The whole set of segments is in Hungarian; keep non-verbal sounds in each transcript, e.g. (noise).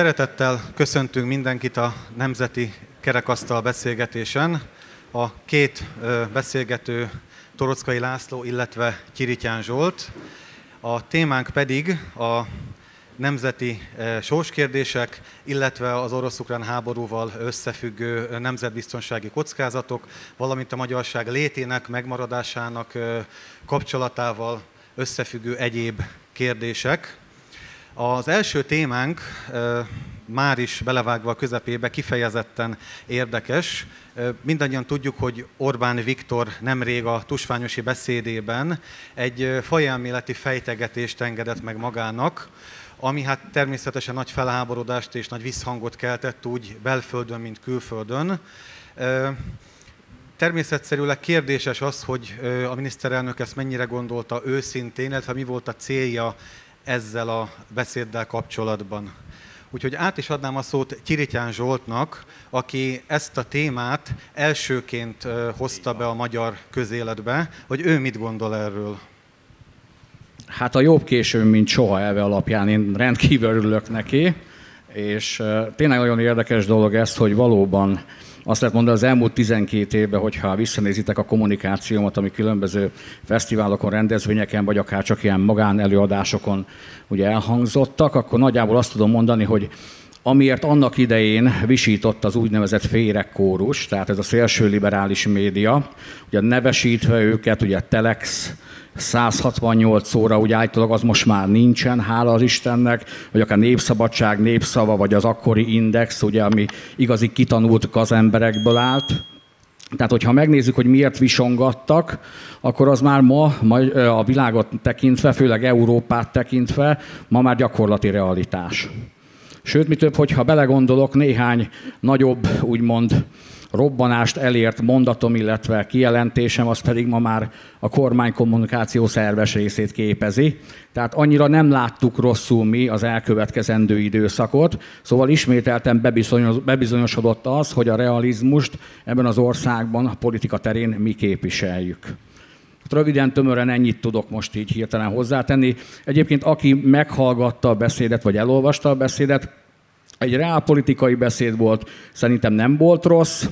Szeretettel köszöntünk mindenkit a Nemzeti Kerekasztal beszélgetésen. A két beszélgető Torockai László, illetve Kirityán Zsolt. A témánk pedig a nemzeti sorskérdések, illetve az orosz-ukrán háborúval összefüggő nemzetbiztonsági kockázatok, valamint a magyarság létének, megmaradásának kapcsolatával összefüggő egyéb kérdések. Az első témánk már is belevágva a közepébe kifejezetten érdekes. Mindannyian tudjuk, hogy Orbán Viktor nemrég a tusványosi beszédében egy fajelméleti fejtegetést engedett meg magának, ami hát természetesen nagy felháborodást és nagy visszhangot keltett úgy belföldön, mint külföldön. Természetszerűleg kérdéses az, hogy a miniszterelnök ezt mennyire gondolta őszintén, illetve mi volt a célja ezzel a beszéddel kapcsolatban. Úgyhogy át is adnám a szót Kirityán Zsoltnak, aki ezt a témát elsőként hozta be a magyar közéletbe, hogy ő mit gondol erről. Hát a jobb későn, mint soha elve alapján én rendkívül örülök neki, és tényleg nagyon érdekes dolog ez, hogy valóban azt lehet mondani, az elmúlt 12 évben, hogyha visszanézitek a kommunikációmat, ami különböző fesztiválokon, rendezvényeken, vagy akár csak ilyen magánelőadásokon ugye elhangzottak, akkor nagyjából azt tudom mondani, hogy amiért annak idején visított az úgynevezett férek kórus, tehát ez a szélső liberális média, ugye nevesítve őket, ugye Telex, 168 óra, úgy állítólag az most már nincsen, hála az Istennek, vagy akár Népszabadság, Népszava, vagy az akkori Index, ugye, ami igazi kitanult emberekből állt. Tehát, hogyha megnézzük, hogy miért visongattak, akkor az már ma, a világot tekintve, főleg Európát tekintve, ma már gyakorlati realitás. Sőt, mi több, hogyha belegondolok, néhány nagyobb, úgymond robbanást elért mondatom, illetve kijelentésem, az pedig ma már a kormány kommunikáció szerves részét képezi. Tehát annyira nem láttuk rosszul mi az elkövetkezendő időszakot, szóval ismételten bebizonyosodott az, hogy a realizmust ebben az országban a politika terén mi képviseljük. Röviden, tömören ennyit tudok most így hirtelen hozzátenni. Egyébként aki meghallgatta a beszédet, vagy elolvasta a beszédet, egy reálpolitikai beszéd volt, szerintem nem volt rossz.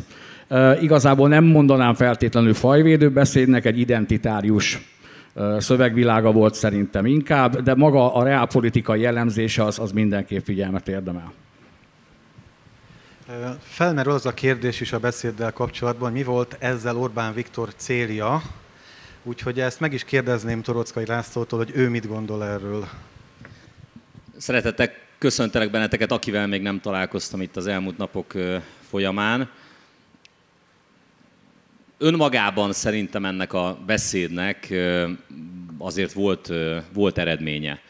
igazából nem mondanám feltétlenül fajvédő beszédnek, egy identitárius szövegvilága volt szerintem inkább, de maga a reálpolitikai jellemzése az, az mindenképp figyelmet érdemel. Felmerül az a kérdés is a beszéddel kapcsolatban, mi volt ezzel Orbán Viktor célja, Úgyhogy ezt meg is kérdezném Torockai Lászlótól, hogy ő mit gondol erről. Szeretettek, köszöntelek benneteket, akivel még nem találkoztam itt az elmúlt napok folyamán. Önmagában szerintem ennek a beszédnek azért volt, volt eredménye.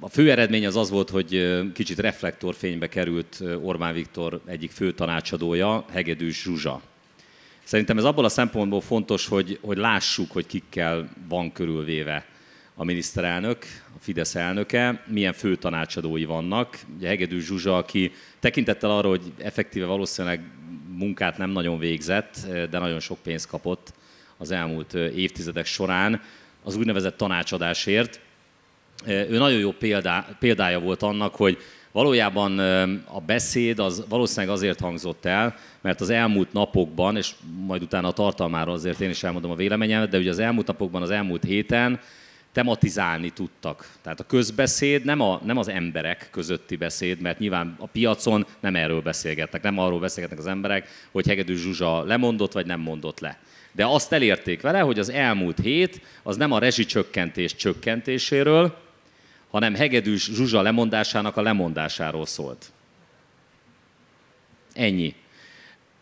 A fő eredmény az az volt, hogy kicsit reflektorfénybe került Orbán Viktor egyik fő tanácsadója, Hegedűs Zsuzsa Szerintem ez abból a szempontból fontos, hogy, hogy lássuk, hogy kikkel van körülvéve a miniszterelnök, a Fidesz elnöke, milyen fő tanácsadói vannak. Ugye Hegedű Zsuzsa, aki tekintettel arra, hogy effektíve valószínűleg munkát nem nagyon végzett, de nagyon sok pénzt kapott az elmúlt évtizedek során az úgynevezett tanácsadásért. Ő nagyon jó példá, példája volt annak, hogy Valójában a beszéd az valószínűleg azért hangzott el, mert az elmúlt napokban, és majd utána a tartalmára azért én is elmondom a véleményemet, de ugye az elmúlt napokban, az elmúlt héten tematizálni tudtak. Tehát a közbeszéd nem, a, nem az emberek közötti beszéd, mert nyilván a piacon nem erről beszélgetnek, nem arról beszélgetnek az emberek, hogy Hegedű Zsuzsa lemondott vagy nem mondott le. De azt elérték vele, hogy az elmúlt hét az nem a rezsicsökkentés csökkentéséről, hanem Hegedűs Zsuzsa lemondásának a lemondásáról szólt. Ennyi.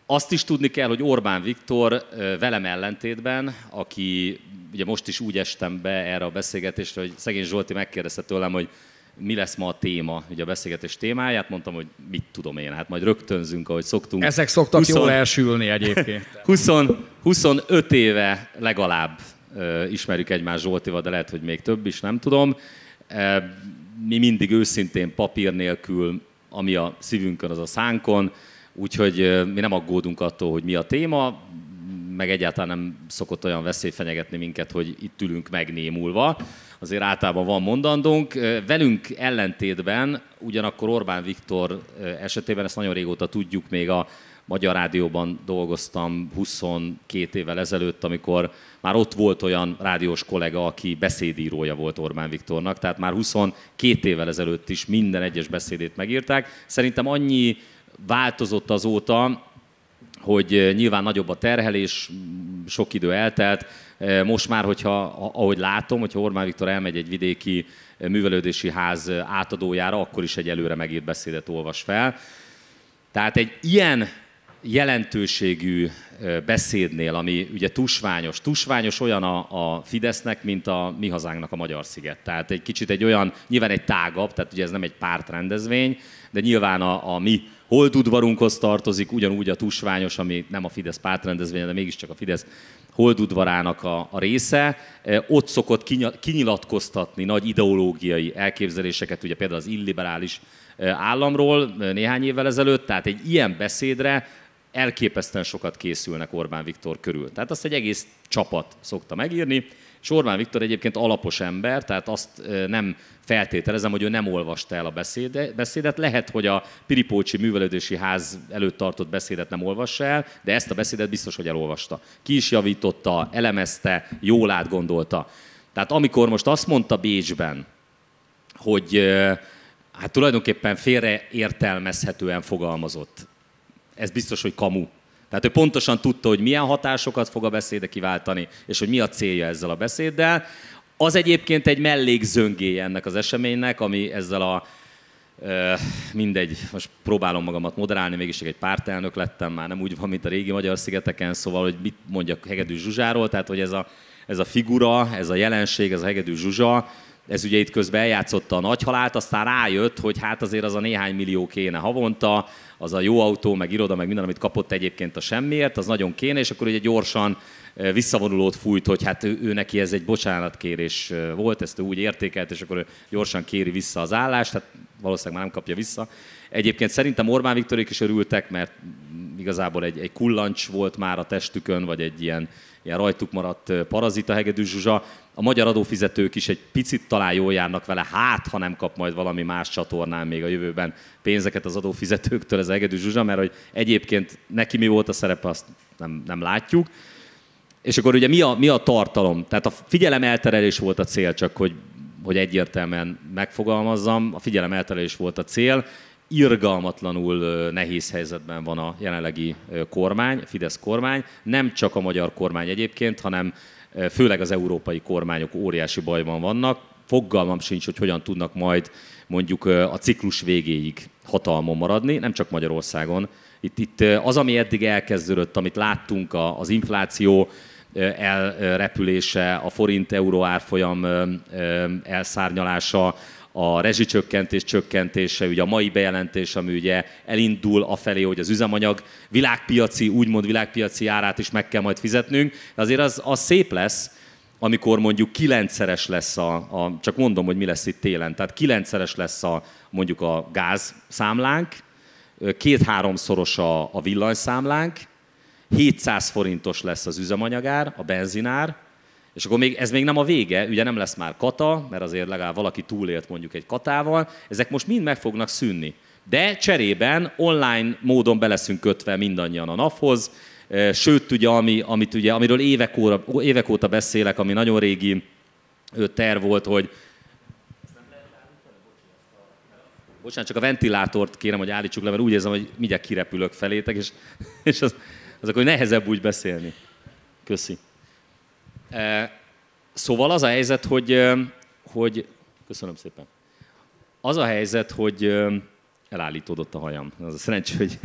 Azt is tudni kell, hogy Orbán Viktor velem ellentétben, aki ugye most is úgy estem be erre a beszélgetésre, hogy szegény Zsolti megkérdezte tőlem, hogy mi lesz ma a téma, ugye a beszélgetés témáját, mondtam, hogy mit tudom én, hát majd rögtönzünk, ahogy szoktunk. Ezek szoktak 20, jól elsülni egyébként. 20, (laughs) 25 éve legalább ismerjük egymást Zsoltival, de lehet, hogy még több is, nem tudom. Mi mindig őszintén papír nélkül, ami a szívünkön, az a szánkon, úgyhogy mi nem aggódunk attól, hogy mi a téma, meg egyáltalán nem szokott olyan veszély fenyegetni minket, hogy itt ülünk megnémulva. Azért általában van mondandónk. Velünk ellentétben, ugyanakkor Orbán Viktor esetében, ezt nagyon régóta tudjuk, még a Magyar Rádióban dolgoztam 22 évvel ezelőtt, amikor már ott volt olyan rádiós kollega, aki beszédírója volt Orbán Viktornak, tehát már 22 évvel ezelőtt is minden egyes beszédét megírták. Szerintem annyi változott azóta, hogy eh, nyilván nagyobb a terhelés, sok idő eltelt. Eh, most már, hogyha, ahogy látom, hogyha Orbán Viktor elmegy egy vidéki eh, művelődési ház átadójára, akkor is egy előre megírt beszédet olvas fel. Tehát egy ilyen jelentőségű beszédnél, ami ugye tusványos. Tusványos olyan a, a Fidesznek, mint a mi hazánknak a Magyar sziget. Tehát egy kicsit egy olyan, nyilván egy tágabb, tehát ugye ez nem egy pártrendezvény, de nyilván a, a mi holdudvarunkhoz tartozik, ugyanúgy a tusványos, ami nem a Fidesz pártrendezvénye, de mégiscsak a Fidesz holdudvarának a, a része. Ott szokott kinyilatkoztatni nagy ideológiai elképzeléseket, ugye például az illiberális államról néhány évvel ezelőtt, tehát egy ilyen beszédre elképesztően sokat készülnek Orbán Viktor körül. Tehát azt egy egész csapat szokta megírni, és Orbán Viktor egyébként alapos ember, tehát azt nem feltételezem, hogy ő nem olvasta el a beszédet. Lehet, hogy a Piripócsi Művelődési Ház előtt tartott beszédet nem olvassa el, de ezt a beszédet biztos, hogy elolvasta. Ki is javította, elemezte, jól átgondolta. Tehát amikor most azt mondta Bécsben, hogy hát tulajdonképpen félreértelmezhetően fogalmazott ez biztos, hogy kamu. Tehát ő pontosan tudta, hogy milyen hatásokat fog a beszéde kiváltani, és hogy mi a célja ezzel a beszéddel. Az egyébként egy mellékzöngéje ennek az eseménynek, ami ezzel a mindegy, most próbálom magamat moderálni, mégis egy pártelnök lettem, már nem úgy van, mint a régi magyar szigeteken, szóval, hogy mit mondjak Hegedű Zsuzsáról, tehát hogy ez a, ez a figura, ez a jelenség, ez a Hegedű Zsuzsa, ez ugye itt közben eljátszotta a nagy halált, aztán rájött, hogy hát azért az a néhány millió kéne havonta, az a jó autó, meg iroda, meg minden, amit kapott egyébként a semmiért, az nagyon kéne, és akkor ugye gyorsan eh, visszavonulót fújt, hogy hát ő, ő neki ez egy bocsánatkérés eh, volt, ezt ő úgy értékelt, és akkor ő gyorsan kéri vissza az állást, tehát valószínűleg már nem kapja vissza. Egyébként szerintem Orbán Viktorék is örültek, mert igazából egy, egy kullancs volt már a testükön, vagy egy ilyen, ilyen rajtuk maradt eh, parazita zsuzsa, a magyar adófizetők is egy picit talán jól járnak vele, hát ha nem kap majd valami más csatornán még a jövőben pénzeket az adófizetőktől ez Egedű Zsuzsa, mert hogy egyébként neki mi volt a szerepe, azt nem, nem látjuk. És akkor ugye mi a, mi a tartalom? Tehát a figyelem elterelés volt a cél, csak hogy, hogy egyértelműen megfogalmazzam, a figyelem elterelés volt a cél, irgalmatlanul nehéz helyzetben van a jelenlegi kormány, a Fidesz kormány, nem csak a magyar kormány egyébként, hanem Eh, főleg az európai kormányok óriási bajban vannak. Fogalmam sincs, hogy hogyan tudnak majd mondjuk eh, a ciklus végéig hatalmon maradni, nem csak Magyarországon. Itt, itt eh, az, ami eddig elkezdődött, amit láttunk, az infláció elrepülése, a forint-euró árfolyam elszárnyalása, a rezsicsökkentés csökkentése, ugye a mai bejelentés, ami ugye elindul felé, hogy az üzemanyag világpiaci, úgymond világpiaci árát is meg kell majd fizetnünk, de azért az, az szép lesz, amikor mondjuk kilencszeres lesz a, a, csak mondom, hogy mi lesz itt télen, tehát kilencszeres lesz a, mondjuk a gáz számlánk, két-háromszoros a, a villanyszámlánk, 700 forintos lesz az üzemanyagár, a benzinár, és akkor még, ez még nem a vége, ugye nem lesz már kata, mert azért legalább valaki túlélt mondjuk egy katával, ezek most mind meg fognak szűnni. De cserében online módon beleszünk kötve mindannyian a naphoz, sőt ugye, ami, amit ugye, amiről évek, óra, évek óta beszélek, ami nagyon régi terv volt, hogy Bocsánat, csak a ventilátort kérem, hogy állítsuk le, mert úgy érzem, hogy mindjárt kirepülök felétek, és, és az, az akkor nehezebb úgy beszélni. Köszönöm. Szóval az a helyzet, hogy, hogy köszönöm szépen. Az a helyzet, hogy elállítódott a hajam. Az a szerencsé, hogy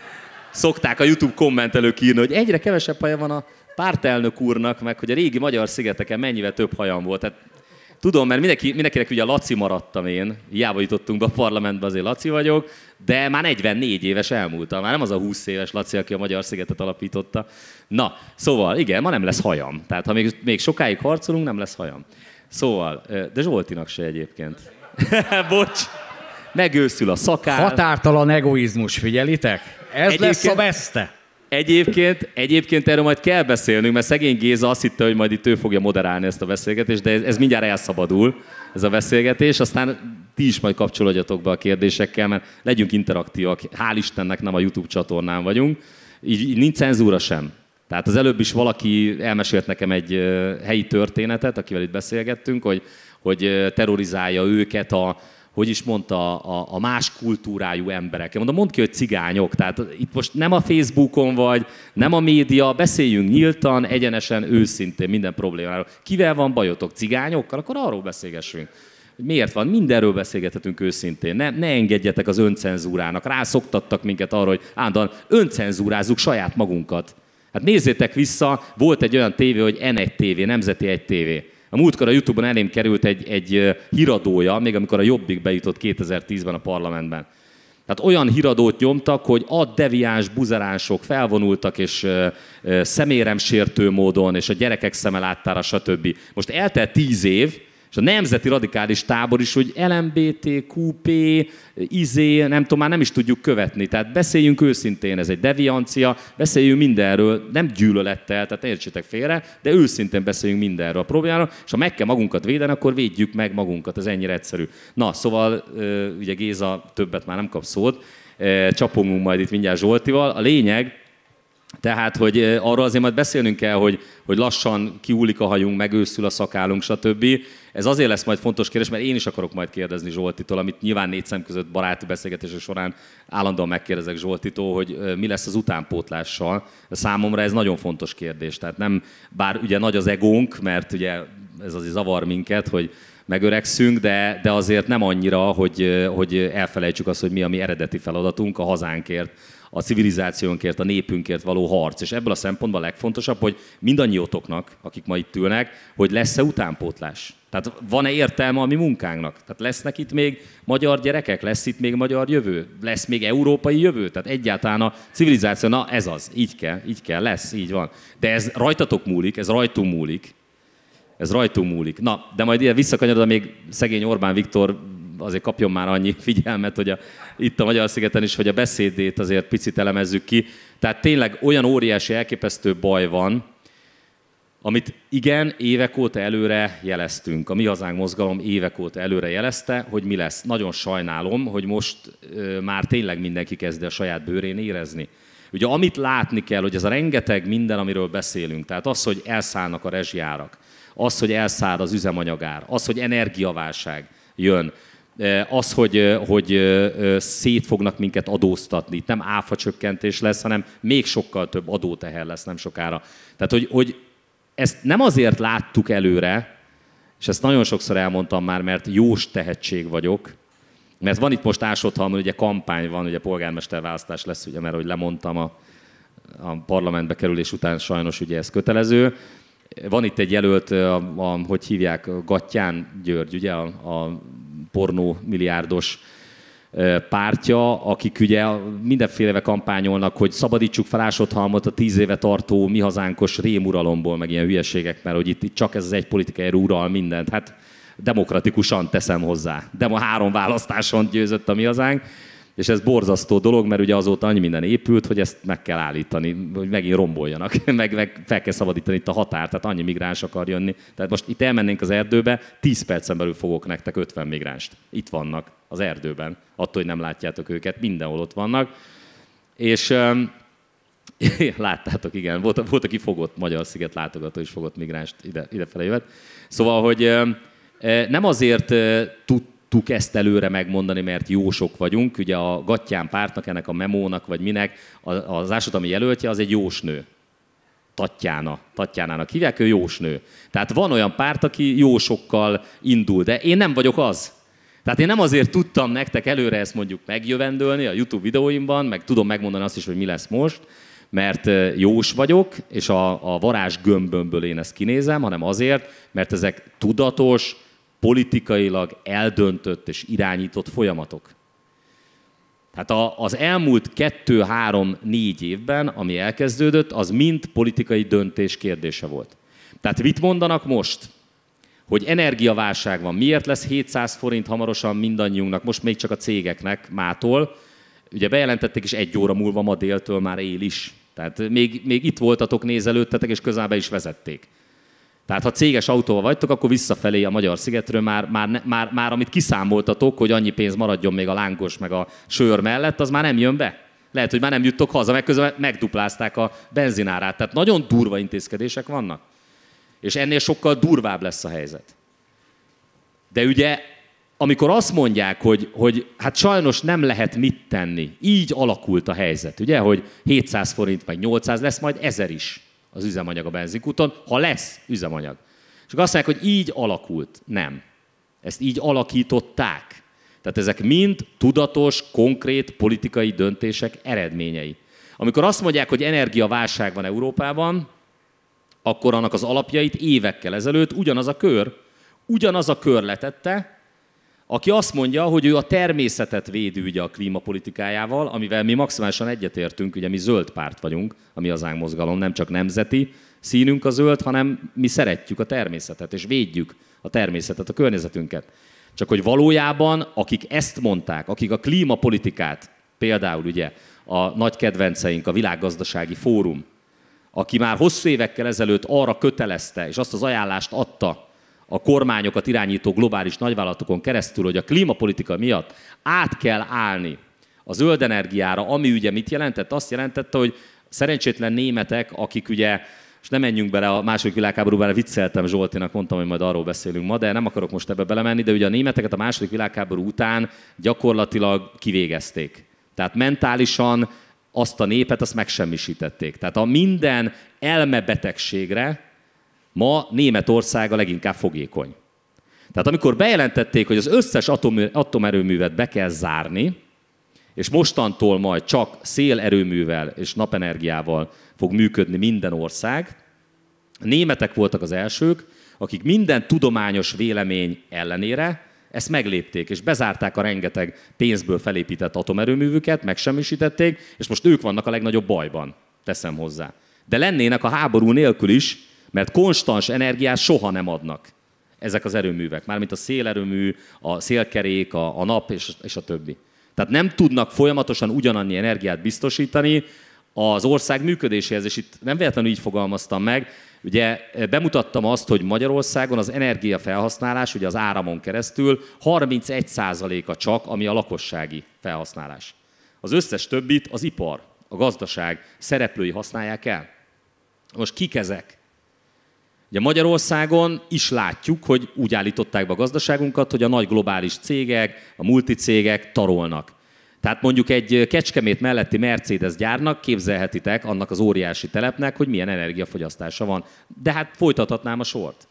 (laughs) szokták a YouTube kommentelők írni, hogy egyre kevesebb haja van a pártelnök úrnak, meg hogy a régi magyar szigeteken mennyivel több hajam volt. Tehát Tudom, mert mindenki, mindenkinek ugye a Laci maradtam én, hiába jutottunk be a parlamentbe, azért Laci vagyok, de már 44 éves elmúltam, már nem az a 20 éves Laci, aki a Magyar Szigetet alapította. Na, szóval igen, ma nem lesz hajam. Tehát ha még, még sokáig harcolunk, nem lesz hajam. Szóval, de Zsoltinak se egyébként. (laughs) Bocs, megőszül a szakáll. Határtalan egoizmus, figyelitek? Ez Egyébként... lesz a veszte. Egyébként, egyébként erről majd kell beszélnünk, mert szegény Géza azt hitte, hogy majd itt ő fogja moderálni ezt a beszélgetést, de ez, ez mindjárt elszabadul, ez a beszélgetés. Aztán ti is majd kapcsolódjatok be a kérdésekkel, mert legyünk interaktívak. Hál' Istennek nem a YouTube csatornán vagyunk. Így, így nincs cenzúra sem. Tehát az előbb is valaki elmesélt nekem egy helyi történetet, akivel itt beszélgettünk, hogy, hogy terrorizálja őket a, hogy is mondta a, a más kultúrájú emberek. mondom, mondd ki, hogy cigányok. Tehát itt most nem a Facebookon vagy, nem a média, beszéljünk nyíltan, egyenesen, őszintén minden problémáról. Kivel van bajotok? Cigányokkal? Akkor arról beszélgessünk. Miért van? Mindenről beszélgethetünk őszintén. Ne, ne engedjetek az öncenzúrának. Rászoktattak minket arra, hogy állandóan öncenzúrázzuk saját magunkat. Hát nézzétek vissza, volt egy olyan tévé, hogy N1 TV, Nemzeti 1 TV a múltkor a Youtube-on elém került egy, egy híradója, még amikor a Jobbik bejutott 2010-ben a parlamentben. Tehát olyan híradót nyomtak, hogy a deviáns buzerások felvonultak, és szemérem sértő módon, és a gyerekek szeme láttára, stb. Most eltelt tíz év, és a nemzeti radikális tábor is, hogy LMBT, QP, izé, nem tudom, már nem is tudjuk követni. Tehát beszéljünk őszintén, ez egy deviancia, beszéljünk mindenről, nem gyűlölettel, tehát értsétek félre, de őszintén beszéljünk mindenről a problémáról, és ha meg kell magunkat védeni, akkor védjük meg magunkat, ez ennyire egyszerű. Na, szóval ugye Géza többet már nem kap szót, csapongunk majd itt mindjárt Zsoltival. A lényeg, tehát, hogy arra azért majd beszélnünk kell, hogy, hogy lassan kiúlik a hajunk, megőszül a szakálunk, stb. Ez azért lesz majd fontos kérdés, mert én is akarok majd kérdezni Zsoltitól, amit nyilván négy szem között baráti beszélgetések során állandóan megkérdezek Zsoltitól, hogy mi lesz az utánpótlással. Számomra ez nagyon fontos kérdés. Tehát nem, bár ugye nagy az egónk, mert ugye ez azért zavar minket, hogy megöregszünk, de, de azért nem annyira, hogy, hogy elfelejtsük azt, hogy mi a mi eredeti feladatunk a hazánkért a civilizációnkért, a népünkért való harc. És ebből a szempontból a legfontosabb, hogy mindannyiótoknak, akik ma itt ülnek, hogy lesz-e utánpótlás. Tehát van-e értelme a mi munkánknak? Tehát lesznek itt még magyar gyerekek? Lesz itt még magyar jövő? Lesz még európai jövő? Tehát egyáltalán a civilizáció, na ez az, így kell, így kell, lesz, így van. De ez rajtatok múlik, ez rajtunk múlik. Ez rajtunk múlik. Na, de majd ilyen visszakanyarod még szegény Orbán Viktor azért kapjon már annyi figyelmet, hogy a, itt a Magyar Szigeten is, hogy a beszédét azért picit elemezzük ki. Tehát tényleg olyan óriási, elképesztő baj van, amit igen, évek óta előre jeleztünk. A Mi Hazánk mozgalom évek óta előre jelezte, hogy mi lesz. Nagyon sajnálom, hogy most ö, már tényleg mindenki kezdi a saját bőrén érezni. Ugye amit látni kell, hogy ez a rengeteg minden, amiről beszélünk, tehát az, hogy elszállnak a rezsiárak, az, hogy elszáll az üzemanyagár, az, hogy energiaválság jön, Eh, az, hogy, eh, hogy eh, szét fognak minket adóztatni. Itt nem áfa csökkentés lesz, hanem még sokkal több adóteher lesz nem sokára. Tehát, hogy, hogy ezt nem azért láttuk előre, és ezt nagyon sokszor elmondtam már, mert jós tehetség vagyok, mert van itt most Ásotthalmon, ugye kampány van, ugye polgármester választás lesz, ugye, mert hogy lemondtam a, a parlamentbe kerülés után, sajnos ugye ez kötelező. Van itt egy jelölt, a, a, hogy hívják, Gattyán György, ugye, a, a pornó milliárdos pártja, akik ugye mindenféleve kampányolnak, hogy szabadítsuk fel Ásodhalmot a tíz éve tartó mi hazánkos rémuralomból, meg ilyen hülyeségek, mert hogy itt, itt csak ez az egy politikai ural mindent. Hát demokratikusan teszem hozzá. De ma három választáson győzött a mi hazánk. És ez borzasztó dolog, mert ugye azóta annyi minden épült, hogy ezt meg kell állítani, hogy megint romboljanak, (laughs) meg, meg fel kell szabadítani itt a határt, tehát annyi migráns akar jönni. Tehát most itt elmennénk az erdőbe, 10 percen belül fogok nektek 50 migránst. Itt vannak az erdőben, attól, hogy nem látjátok őket, mindenhol ott vannak. És (laughs) láttátok, igen, volt, volt, aki fogott magyar sziget látogató is fogott migránst ide, idefele jövet. Szóval, hogy nem azért tud tudtuk ezt előre megmondani, mert jó sok vagyunk. Ugye a Gattyán pártnak, ennek a memónak, vagy minek, az ásatami jelöltje az egy jósnő. Tatjána, Tatjánának hívják, ő jósnő. Tehát van olyan párt, aki jó sokkal indul, de én nem vagyok az. Tehát én nem azért tudtam nektek előre ezt mondjuk megjövendölni a YouTube videóimban, meg tudom megmondani azt is, hogy mi lesz most, mert jós vagyok, és a, a varázs gömbömből én ezt kinézem, hanem azért, mert ezek tudatos, politikailag eldöntött és irányított folyamatok. Hát az elmúlt kettő, három, négy évben, ami elkezdődött, az mind politikai döntés kérdése volt. Tehát mit mondanak most? Hogy energiaválság van. Miért lesz 700 forint hamarosan mindannyiunknak, most még csak a cégeknek mától? Ugye bejelentették, is egy óra múlva ma déltől már él is. Tehát még, még itt voltatok, nézelődtetek, és közelbe is vezették. Tehát ha céges autóval vagytok, akkor visszafelé a Magyar szigetről már, már, már, már amit kiszámoltatok, hogy annyi pénz maradjon még a lángos meg a sör mellett, az már nem jön be. Lehet, hogy már nem juttok haza, meg közben megduplázták a benzinárát. Tehát nagyon durva intézkedések vannak. És ennél sokkal durvább lesz a helyzet. De ugye, amikor azt mondják, hogy, hogy hát sajnos nem lehet mit tenni, így alakult a helyzet, ugye, hogy 700 forint, meg 800 lesz, majd 1000 is az üzemanyag a benzinkúton, ha lesz üzemanyag. És akkor azt mondják, hogy így alakult. Nem. Ezt így alakították. Tehát ezek mind tudatos, konkrét politikai döntések eredményei. Amikor azt mondják, hogy energiaválság van Európában, akkor annak az alapjait évekkel ezelőtt ugyanaz a kör, ugyanaz a kör letette, aki azt mondja, hogy ő a természetet védő ugye a klímapolitikájával, amivel mi maximálisan egyetértünk, ugye mi zöld párt vagyunk, ami az mozgalom, nem csak nemzeti színünk a zöld, hanem mi szeretjük a természetet, és védjük a természetet, a környezetünket. Csak hogy valójában, akik ezt mondták, akik a klímapolitikát, például ugye a nagy kedvenceink, a világgazdasági fórum, aki már hosszú évekkel ezelőtt arra kötelezte, és azt az ajánlást adta, a kormányokat irányító globális nagyvállalatokon keresztül, hogy a klímapolitika miatt át kell állni a zöld energiára, ami ugye mit jelentett? Azt jelentette, hogy szerencsétlen németek, akik ugye és nem menjünk bele a második világháborúba, vicceltem Zsoltinak, mondtam, hogy majd arról beszélünk ma, de nem akarok most ebbe belemenni, de ugye a németeket a második világháború után gyakorlatilag kivégezték. Tehát mentálisan azt a népet, azt megsemmisítették. Tehát a minden elmebetegségre, Ma Németország a leginkább fogékony. Tehát amikor bejelentették, hogy az összes atomerőművet be kell zárni, és mostantól majd csak szélerőművel és napenergiával fog működni minden ország, a németek voltak az elsők, akik minden tudományos vélemény ellenére ezt meglépték, és bezárták a rengeteg pénzből felépített atomerőművüket, megsemmisítették, és most ők vannak a legnagyobb bajban, teszem hozzá. De lennének a háború nélkül is, mert konstans energiát soha nem adnak ezek az erőművek, mármint a szélerőmű, a szélkerék, a, a nap és, és a többi. Tehát nem tudnak folyamatosan ugyanannyi energiát biztosítani az ország működéséhez, és itt nem véletlenül így fogalmaztam meg, Ugye eh, bemutattam azt, hogy Magyarországon az energiafelhasználás, ugye az áramon keresztül 31%-a csak, ami a lakossági felhasználás. Az összes többit az ipar, a gazdaság szereplői használják el. Most kik ezek? Ugye Magyarországon is látjuk, hogy úgy állították be a gazdaságunkat, hogy a nagy globális cégek, a multicégek tarolnak. Tehát mondjuk egy Kecskemét melletti Mercedes gyárnak képzelhetitek annak az óriási telepnek, hogy milyen energiafogyasztása van. De hát folytathatnám a sort.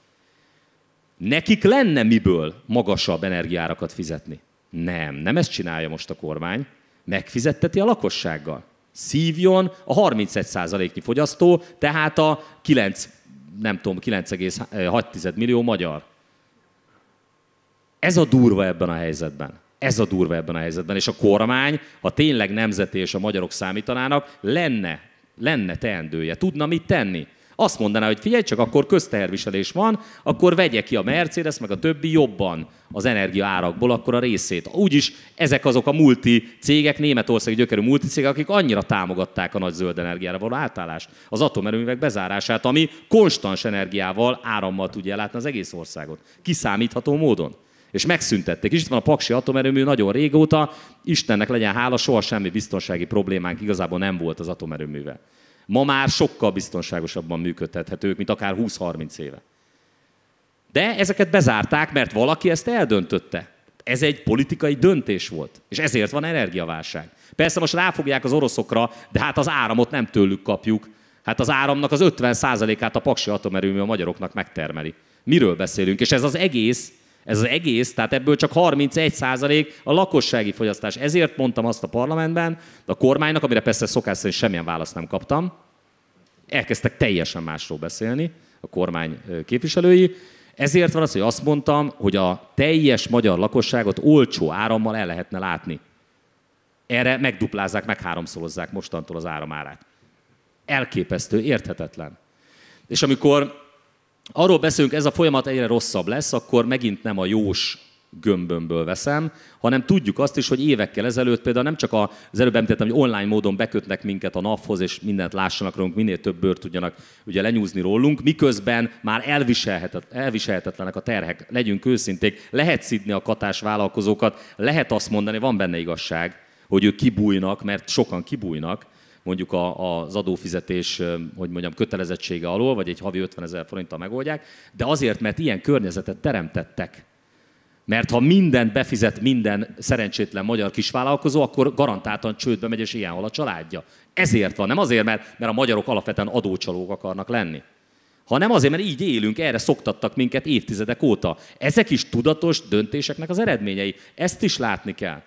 Nekik lenne miből magasabb energiárakat fizetni. Nem, nem ezt csinálja most a kormány. Megfizetteti a lakossággal. Szívjon a 31%-nyi fogyasztó, tehát a 9 nem tudom, 9,6 millió magyar. Ez a durva ebben a helyzetben. Ez a durva ebben a helyzetben. És a kormány, ha tényleg nemzeti és a magyarok számítanának, lenne, lenne teendője, tudna mit tenni. Azt mondaná, hogy figyelj csak, akkor közteherviselés van, akkor vegye ki a Mercedes, meg a többi jobban az energiaárakból akkor a részét. Úgyis ezek azok a multi cégek, Németország gyökerű multi cégek, akik annyira támogatták a nagy zöld energiára való átállást, az atomerőművek bezárását, ami konstans energiával, árammal tudja látni az egész országot. Kiszámítható módon és megszüntették. És itt van a Paksi atomerőmű nagyon régóta, Istennek legyen hála, soha semmi biztonsági problémánk igazából nem volt az atomerőművel. Ma már sokkal biztonságosabban működtethetők, mint akár 20-30 éve. De ezeket bezárták, mert valaki ezt eldöntötte. Ez egy politikai döntés volt, és ezért van energiaválság. Persze most ráfogják az oroszokra, de hát az áramot nem tőlük kapjuk. Hát az áramnak az 50%-át a paksi atomerőmű a magyaroknak megtermeli. Miről beszélünk? És ez az egész ez az egész, tehát ebből csak 31% a lakossági fogyasztás. Ezért mondtam azt a parlamentben, de a kormánynak, amire persze szokás szerint semmilyen választ nem kaptam, elkezdtek teljesen másról beszélni a kormány képviselői, ezért van az, hogy azt mondtam, hogy a teljes magyar lakosságot olcsó árammal el lehetne látni. Erre megduplázzák, megháromszorozzák mostantól az áramárát. Elképesztő, érthetetlen. És amikor arról beszélünk, ez a folyamat egyre rosszabb lesz, akkor megint nem a jós gömbömből veszem, hanem tudjuk azt is, hogy évekkel ezelőtt például nem csak az előbb említettem, hogy online módon bekötnek minket a nav és mindent lássanak rólunk, minél több bőrt tudjanak ugye lenyúzni rólunk, miközben már elviselhetet, elviselhetetlenek a terhek, legyünk őszinték, lehet szidni a katás vállalkozókat, lehet azt mondani, van benne igazság, hogy ők kibújnak, mert sokan kibújnak, mondjuk a, az adófizetés, hogy mondjam, kötelezettsége alól, vagy egy havi 50 ezer forinttal megoldják, de azért, mert ilyen környezetet teremtettek. Mert ha mindent befizet minden szerencsétlen magyar kisvállalkozó, akkor garantáltan csődbe megy, és ilyen hal a családja. Ezért van, nem azért, mert, mert a magyarok alapvetően adócsalók akarnak lenni hanem azért, mert így élünk, erre szoktattak minket évtizedek óta. Ezek is tudatos döntéseknek az eredményei. Ezt is látni kell.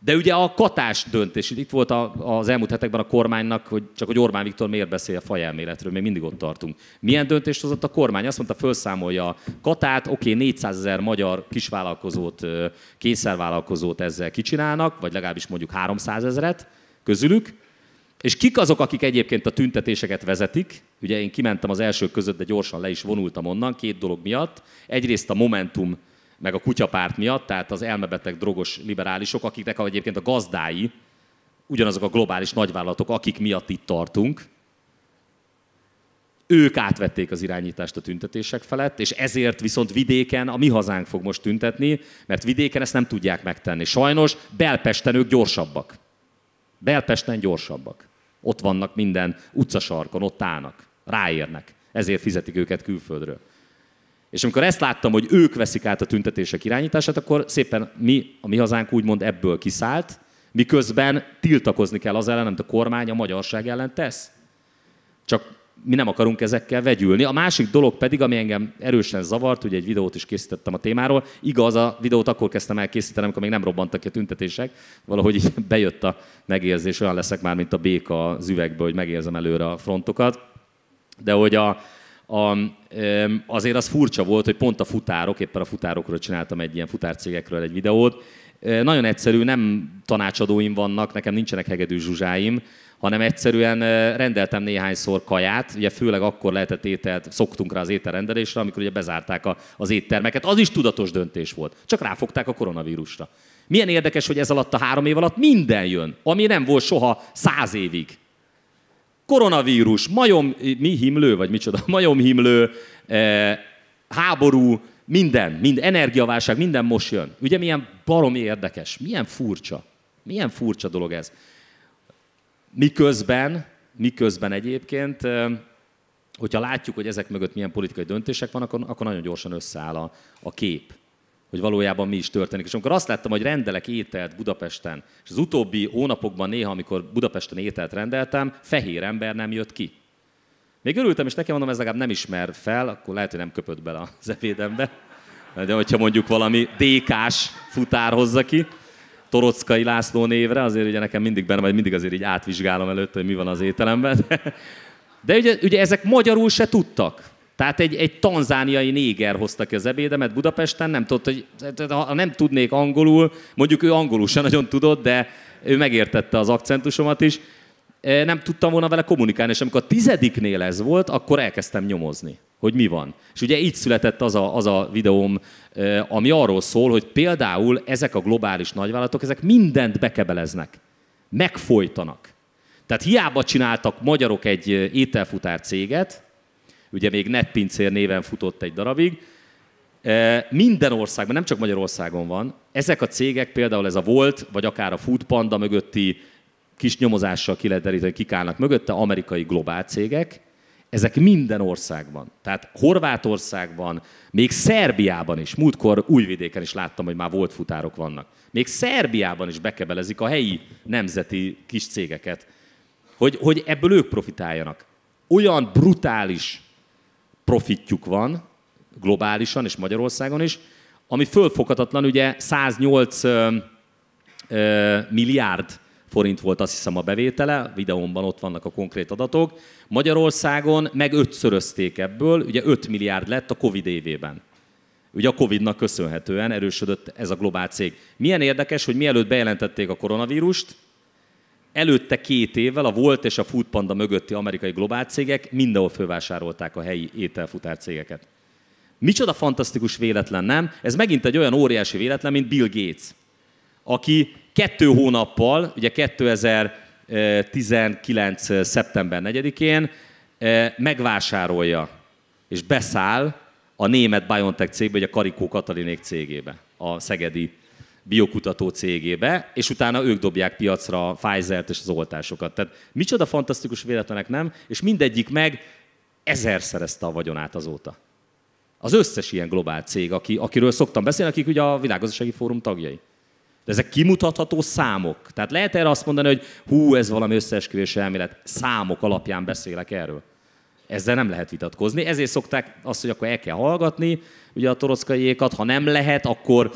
De ugye a katás döntés, itt volt az elmúlt hetekben a kormánynak, hogy csak hogy Orbán Viktor miért beszél fajelméletről, még mindig ott tartunk. Milyen döntést hozott a kormány? Azt mondta, felszámolja a katát, oké, 400 ezer magyar kisvállalkozót, kényszervállalkozót ezzel kicsinálnak, vagy legalábbis mondjuk 300 ezeret közülük, és kik azok, akik egyébként a tüntetéseket vezetik? Ugye én kimentem az első között, de gyorsan le is vonultam onnan két dolog miatt. Egyrészt a Momentum meg a kutyapárt miatt, tehát az elmebeteg drogos liberálisok, akiknek egyébként a gazdái, ugyanazok a globális nagyvállalatok, akik miatt itt tartunk, ők átvették az irányítást a tüntetések felett, és ezért viszont vidéken a mi hazánk fog most tüntetni, mert vidéken ezt nem tudják megtenni. Sajnos Belpesten ők gyorsabbak. Belpesten gyorsabbak. Ott vannak minden utcasarkon, ott állnak. Ráérnek. Ezért fizetik őket külföldről. És amikor ezt láttam, hogy ők veszik át a tüntetések irányítását, akkor szépen mi, a mi hazánk úgymond ebből kiszállt, miközben tiltakozni kell az ellen, amit a kormány a magyarság ellen tesz. Csak mi nem akarunk ezekkel vegyülni. A másik dolog pedig, ami engem erősen zavart, ugye egy videót is készítettem a témáról, igaz, a videót akkor kezdtem el készíteni, amikor még nem robbantak ki a tüntetések, valahogy így (laughs) bejött a megérzés, olyan leszek már, mint a béka az üvegből, hogy megérzem előre a frontokat, de hogy a, a, azért az furcsa volt, hogy pont a futárok, éppen a futárokról csináltam egy ilyen futárcégekről egy videót, nagyon egyszerű, nem tanácsadóim vannak, nekem nincsenek hegedű zsuzsáim, hanem egyszerűen rendeltem néhányszor kaját, ugye főleg akkor lehetett ételt, szoktunk rá az ételrendelésre, amikor ugye bezárták az éttermeket. Az is tudatos döntés volt, csak ráfogták a koronavírusra. Milyen érdekes, hogy ez alatt a három év alatt minden jön, ami nem volt soha száz évig koronavírus, majom, mi himlő, vagy micsoda, (laughs) majom himlő, eh, háború, minden, mind energiaválság, minden most jön. Ugye milyen baromi érdekes, milyen furcsa, milyen furcsa dolog ez. Miközben, miközben egyébként, eh, hogyha látjuk, hogy ezek mögött milyen politikai döntések vannak, akkor, akkor nagyon gyorsan összeáll a, a kép hogy valójában mi is történik. És amikor azt láttam, hogy rendelek ételt Budapesten, és az utóbbi hónapokban néha, amikor Budapesten ételt rendeltem, fehér ember nem jött ki. Még örültem, és nekem mondom, ez legalább nem ismer fel, akkor lehet, hogy nem köpött bele az ebédembe. De hogyha mondjuk valami DK-s futár hozza ki, Torockai László névre, azért ugye nekem mindig benne, vagy mindig azért így átvizsgálom előtt, hogy mi van az ételemben. De ugye, ugye ezek magyarul se tudtak. Tehát egy, egy tanzániai néger hozta ki az ebédemet Budapesten, nem tudott, hogy ha nem tudnék angolul, mondjuk ő angolul sem nagyon tudott, de ő megértette az akcentusomat is, e, nem tudtam volna vele kommunikálni, és amikor a tizediknél ez volt, akkor elkezdtem nyomozni, hogy mi van. És ugye így született az a, az a videóm, e, ami arról szól, hogy például ezek a globális nagyvállalatok, ezek mindent bekebeleznek, megfojtanak. Tehát hiába csináltak magyarok egy e, ételfutár céget, ugye még netpincér néven futott egy darabig. E, minden országban, nem csak Magyarországon van, ezek a cégek, például ez a Volt, vagy akár a Foodpanda mögötti kis nyomozással ki lehet deríteni, kik állnak mögötte, amerikai globál cégek, ezek minden országban. Tehát Horvátországban, még Szerbiában is, múltkor Újvidéken is láttam, hogy már volt futárok vannak. Még Szerbiában is bekebelezik a helyi nemzeti kis cégeket, hogy, hogy ebből ők profitáljanak. Olyan brutális profitjuk van, globálisan és Magyarországon is, ami fölfoghatatlan, ugye 108 ö, ö, milliárd forint volt azt hiszem a bevétele, videómban ott vannak a konkrét adatok. Magyarországon meg ötszörözték ebből, ugye 5 milliárd lett a Covid évében. Ugye a Covidnak köszönhetően erősödött ez a globál cég. Milyen érdekes, hogy mielőtt bejelentették a koronavírust, Előtte két évvel a Volt és a Foodpanda mögötti amerikai cégek mindenhol fővásárolták a helyi ételfutár cégeket. Micsoda fantasztikus véletlen, nem? Ez megint egy olyan óriási véletlen, mint Bill Gates, aki kettő hónappal, ugye 2019. Eh, szeptember 4-én eh, megvásárolja és beszáll a német BioNTech cégbe, vagy a Karikó Katalinék cégébe, a szegedi biokutató cégébe, és utána ők dobják piacra a Pfizer-t és az oltásokat. Tehát micsoda fantasztikus véletlenek nem, és mindegyik meg szerezte a vagyonát azóta. Az összes ilyen globál cég, aki, akiről szoktam beszélni, akik ugye a világgazdasági fórum tagjai. De ezek kimutatható számok. Tehát lehet erre azt mondani, hogy hú, ez valami összeesküvés elmélet. Számok alapján beszélek erről. Ezzel nem lehet vitatkozni. Ezért szokták azt, hogy akkor el kell hallgatni ugye a torockaiékat. Ha nem lehet, akkor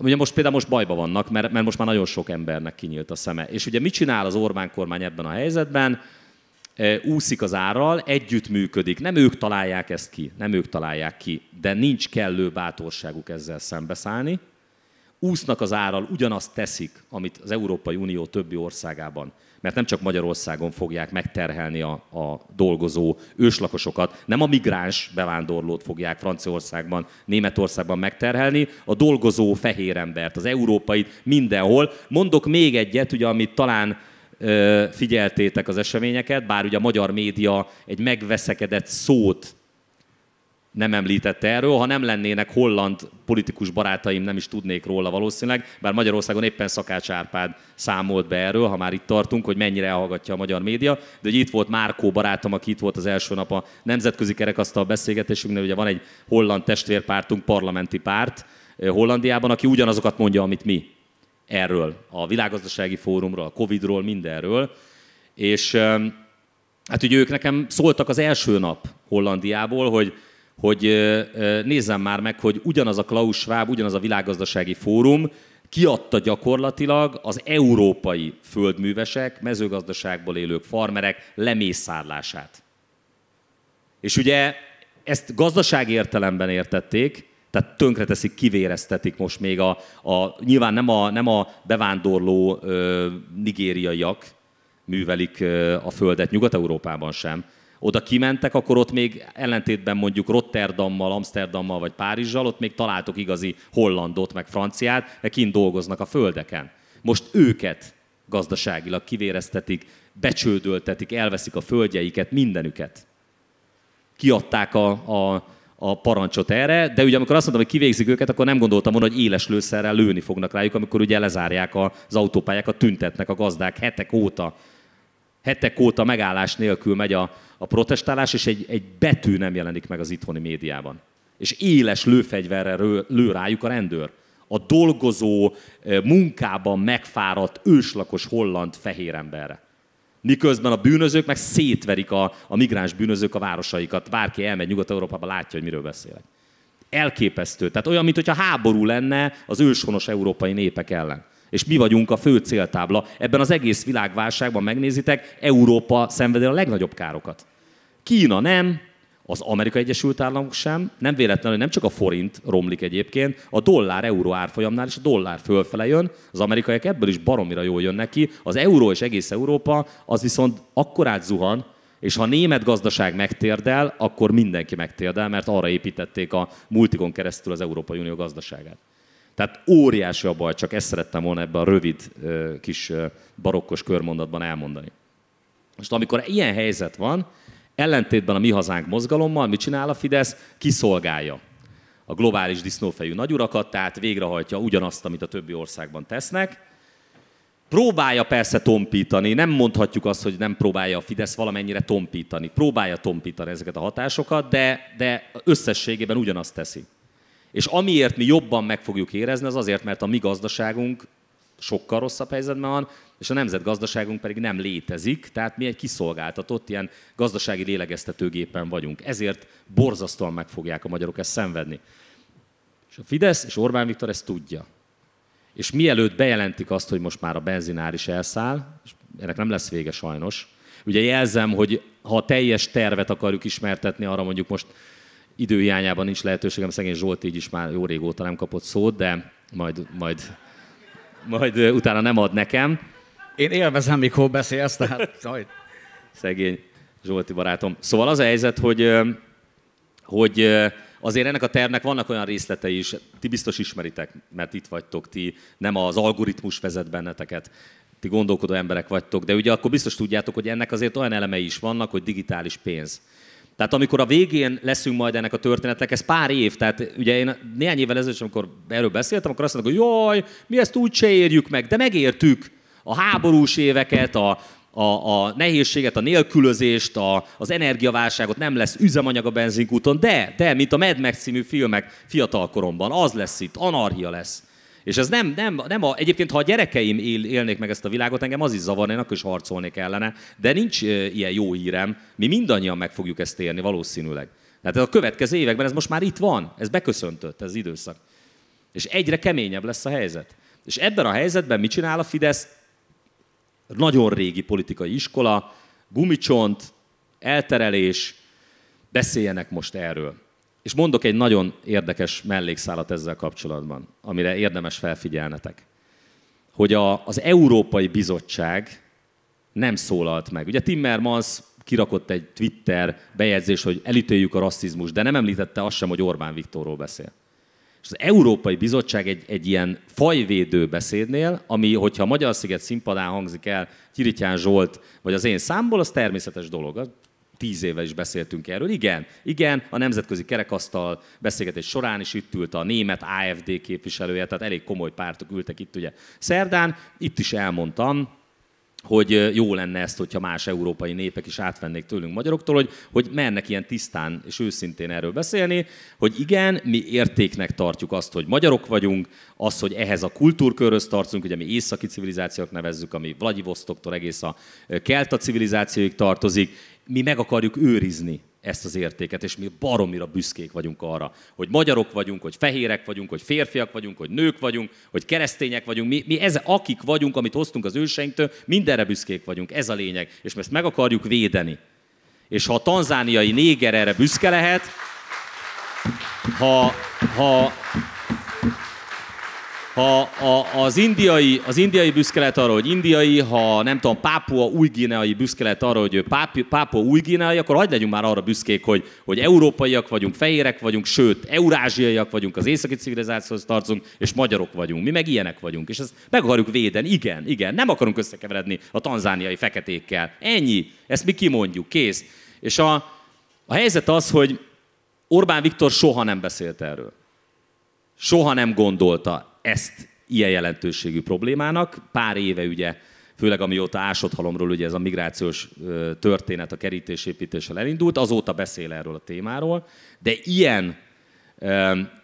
Ugye most például most bajba vannak, mert, mert most már nagyon sok embernek kinyílt a szeme. És ugye mit csinál az Orbán kormány ebben a helyzetben? Úszik az árral, együttműködik. Nem ők találják ezt ki, nem ők találják ki, de nincs kellő bátorságuk ezzel szembeszállni. Úsznak az árral, ugyanazt teszik, amit az Európai Unió többi országában mert nem csak Magyarországon fogják megterhelni a, a dolgozó őslakosokat, nem a migráns bevándorlót fogják Franciaországban, Németországban megterhelni, a dolgozó fehér embert, az európai mindenhol. Mondok még egyet, ugye, amit talán ö, figyeltétek az eseményeket, bár ugye a magyar média egy megveszekedett szót nem említette erről, ha nem lennének holland politikus barátaim, nem is tudnék róla valószínűleg, bár Magyarországon éppen Szakács Árpád számolt be erről, ha már itt tartunk, hogy mennyire elhallgatja a magyar média, de hogy itt volt Márkó barátom, aki itt volt az első nap a nemzetközi kerekasztal beszélgetésünknél, ugye van egy holland testvérpártunk, parlamenti párt eh, Hollandiában, aki ugyanazokat mondja, amit mi erről, a világgazdasági fórumról, a Covidról, mindenről, és ehm, hát ugye ők nekem szóltak az első nap Hollandiából, hogy hogy nézzem már meg, hogy ugyanaz a Klaus Schwab, ugyanaz a világgazdasági fórum kiadta gyakorlatilag az európai földművesek, mezőgazdaságból élők, farmerek lemészárlását. És ugye ezt gazdasági értelemben értették, tehát tönkreteszik, kivéreztetik most még a, a nyilván nem a, nem a bevándorló ö, nigériaiak művelik ö, a földet Nyugat-Európában sem, oda kimentek, akkor ott még ellentétben mondjuk Rotterdammal, Amsterdammal vagy Párizsal, ott még találtok igazi hollandot, meg franciát, mert kint dolgoznak a földeken. Most őket gazdaságilag kivéreztetik, becsődöltetik, elveszik a földjeiket, mindenüket. Kiadták a, a, a parancsot erre, de ugye amikor azt mondtam, hogy kivégzik őket, akkor nem gondoltam volna, hogy éles lőszerrel lőni fognak rájuk, amikor ugye lezárják az autópályákat, tüntetnek a gazdák hetek óta. Hetek óta megállás nélkül megy a, a protestálás, és egy, egy betű nem jelenik meg az itthoni médiában. És éles lőfegyverre lő, lő rájuk a rendőr. A dolgozó, munkában megfáradt, őslakos holland fehér emberre. Miközben a bűnözők meg szétverik a, a migráns bűnözők a városaikat. Bárki elmegy Nyugat-Európába, látja, hogy miről beszélek. Elképesztő. Tehát olyan, mintha háború lenne az őshonos európai népek ellen. És mi vagyunk a fő céltábla. Ebben az egész világválságban megnézitek, Európa szenvedi a legnagyobb károkat. Kína nem, az Amerikai Egyesült Államok sem, nem véletlenül nem csak a forint romlik egyébként, a dollár-euró árfolyamnál is a dollár fölfele jön, az amerikaiak ebből is baromira jól jön neki, az euró és egész Európa az viszont akkor átzuhan, és ha a német gazdaság megtérdel, akkor mindenki megtérdel, mert arra építették a multikon keresztül az Európai Unió gazdaságát. Tehát óriási a baj, csak ezt szerettem volna ebben a rövid kis barokkos körmondatban elmondani. Most amikor ilyen helyzet van, ellentétben a mi hazánk mozgalommal, mit csinál a Fidesz? Kiszolgálja a globális disznófejű nagyurakat, tehát végrehajtja ugyanazt, amit a többi országban tesznek. Próbálja persze tompítani, nem mondhatjuk azt, hogy nem próbálja a Fidesz valamennyire tompítani. Próbálja tompítani ezeket a hatásokat, de, de összességében ugyanazt teszi. És amiért mi jobban meg fogjuk érezni, az azért, mert a mi gazdaságunk sokkal rosszabb helyzetben van, és a nemzetgazdaságunk pedig nem létezik, tehát mi egy kiszolgáltatott, ilyen gazdasági lélegeztetőgépen vagyunk. Ezért borzasztóan meg fogják a magyarok ezt szenvedni. És a Fidesz és Orbán Viktor ezt tudja. És mielőtt bejelentik azt, hogy most már a benzinár is elszáll, és ennek nem lesz vége sajnos, ugye jelzem, hogy ha a teljes tervet akarjuk ismertetni, arra mondjuk most időhiányában nincs lehetőségem, szegény Zsolt így is már jó régóta nem kapott szót, de majd, majd, majd utána nem ad nekem. Én élvezem, mikor beszélsz, tehát (laughs) majd. Szegény Zsolti barátom. Szóval az a helyzet, hogy, hogy azért ennek a tervnek vannak olyan részletei is, ti biztos ismeritek, mert itt vagytok, ti nem az algoritmus vezet benneteket, ti gondolkodó emberek vagytok, de ugye akkor biztos tudjátok, hogy ennek azért olyan elemei is vannak, hogy digitális pénz. Tehát amikor a végén leszünk majd ennek a történetnek, ez pár év, tehát ugye én néhány évvel ezelőtt, amikor erről beszéltem, akkor azt mondtam: hogy jaj, mi ezt úgy se érjük meg, de megértük a háborús éveket, a, a, a nehézséget, a nélkülözést, a, az energiaválságot, nem lesz üzemanyag a benzinkúton, de, de, mint a Mad Max című filmek fiatalkoromban, az lesz itt, anarchia lesz. És ez nem, nem, nem a, egyébként, ha a gyerekeim él, élnék meg ezt a világot, engem az is zavarna, én akkor is harcolnék ellene, de nincs ilyen jó hírem, mi mindannyian meg fogjuk ezt élni valószínűleg. Tehát a következő években ez most már itt van, ez beköszöntött ez az időszak. És egyre keményebb lesz a helyzet. És ebben a helyzetben mit csinál a Fidesz? Nagyon régi politikai iskola, gumicsont, elterelés, beszéljenek most erről. És mondok egy nagyon érdekes mellékszálat ezzel kapcsolatban, amire érdemes felfigyelnetek. Hogy a, az Európai Bizottság nem szólalt meg. Ugye Timmermans kirakott egy Twitter bejegyzés, hogy elítéljük a rasszizmus, de nem említette azt sem, hogy Orbán Viktorról beszél. És az Európai Bizottság egy, egy ilyen fajvédő beszédnél, ami, hogyha Magyar-sziget színpadán hangzik el Kirityán Zsolt, vagy az én számból, az természetes dolog, az tíz éve is beszéltünk erről. Igen, igen, a nemzetközi kerekasztal beszélgetés során is itt ült a német AFD képviselője, tehát elég komoly pártok ültek itt ugye szerdán. Itt is elmondtam, hogy jó lenne ezt, hogyha más európai népek is átvennék tőlünk magyaroktól, hogy, hogy mernek ilyen tisztán és őszintén erről beszélni, hogy igen, mi értéknek tartjuk azt, hogy magyarok vagyunk, az, hogy ehhez a kultúrkörhöz tartozunk, ugye mi északi civilizációk nevezzük, ami Vladivostoktól egész a kelta civilizációig tartozik, mi meg akarjuk őrizni ezt az értéket, és mi baromira büszkék vagyunk arra, hogy magyarok vagyunk, hogy fehérek vagyunk, hogy férfiak vagyunk, hogy nők vagyunk, hogy keresztények vagyunk, mi, mi ez, akik vagyunk, amit hoztunk az őseinktől, mindenre büszkék vagyunk, ez a lényeg, és mi ezt meg akarjuk védeni. És ha a tanzániai néger erre büszke lehet, ha, ha ha a, az, indiai, az indiai büszke lett arra, hogy indiai, ha nem tudom, pápua új-gineai büszke arra, hogy pápua új-gineai, akkor hagyd legyünk már arra büszkék, hogy, hogy európaiak vagyunk, fehérek vagyunk, sőt, eurázsiaiak vagyunk, az északi civilizációhoz tartozunk, és magyarok vagyunk. Mi meg ilyenek vagyunk, és ezt meg akarjuk véden, Igen, igen, nem akarunk összekeveredni a tanzániai feketékkel. Ennyi, ezt mi kimondjuk, kész. És a, a helyzet az, hogy Orbán Viktor soha nem beszélt erről. Soha nem gondolta ezt ilyen jelentőségű problémának. Pár éve ugye, főleg amióta ásotthalomról ugye ez a migrációs történet a kerítésépítéssel elindult, azóta beszél erről a témáról, de ilyen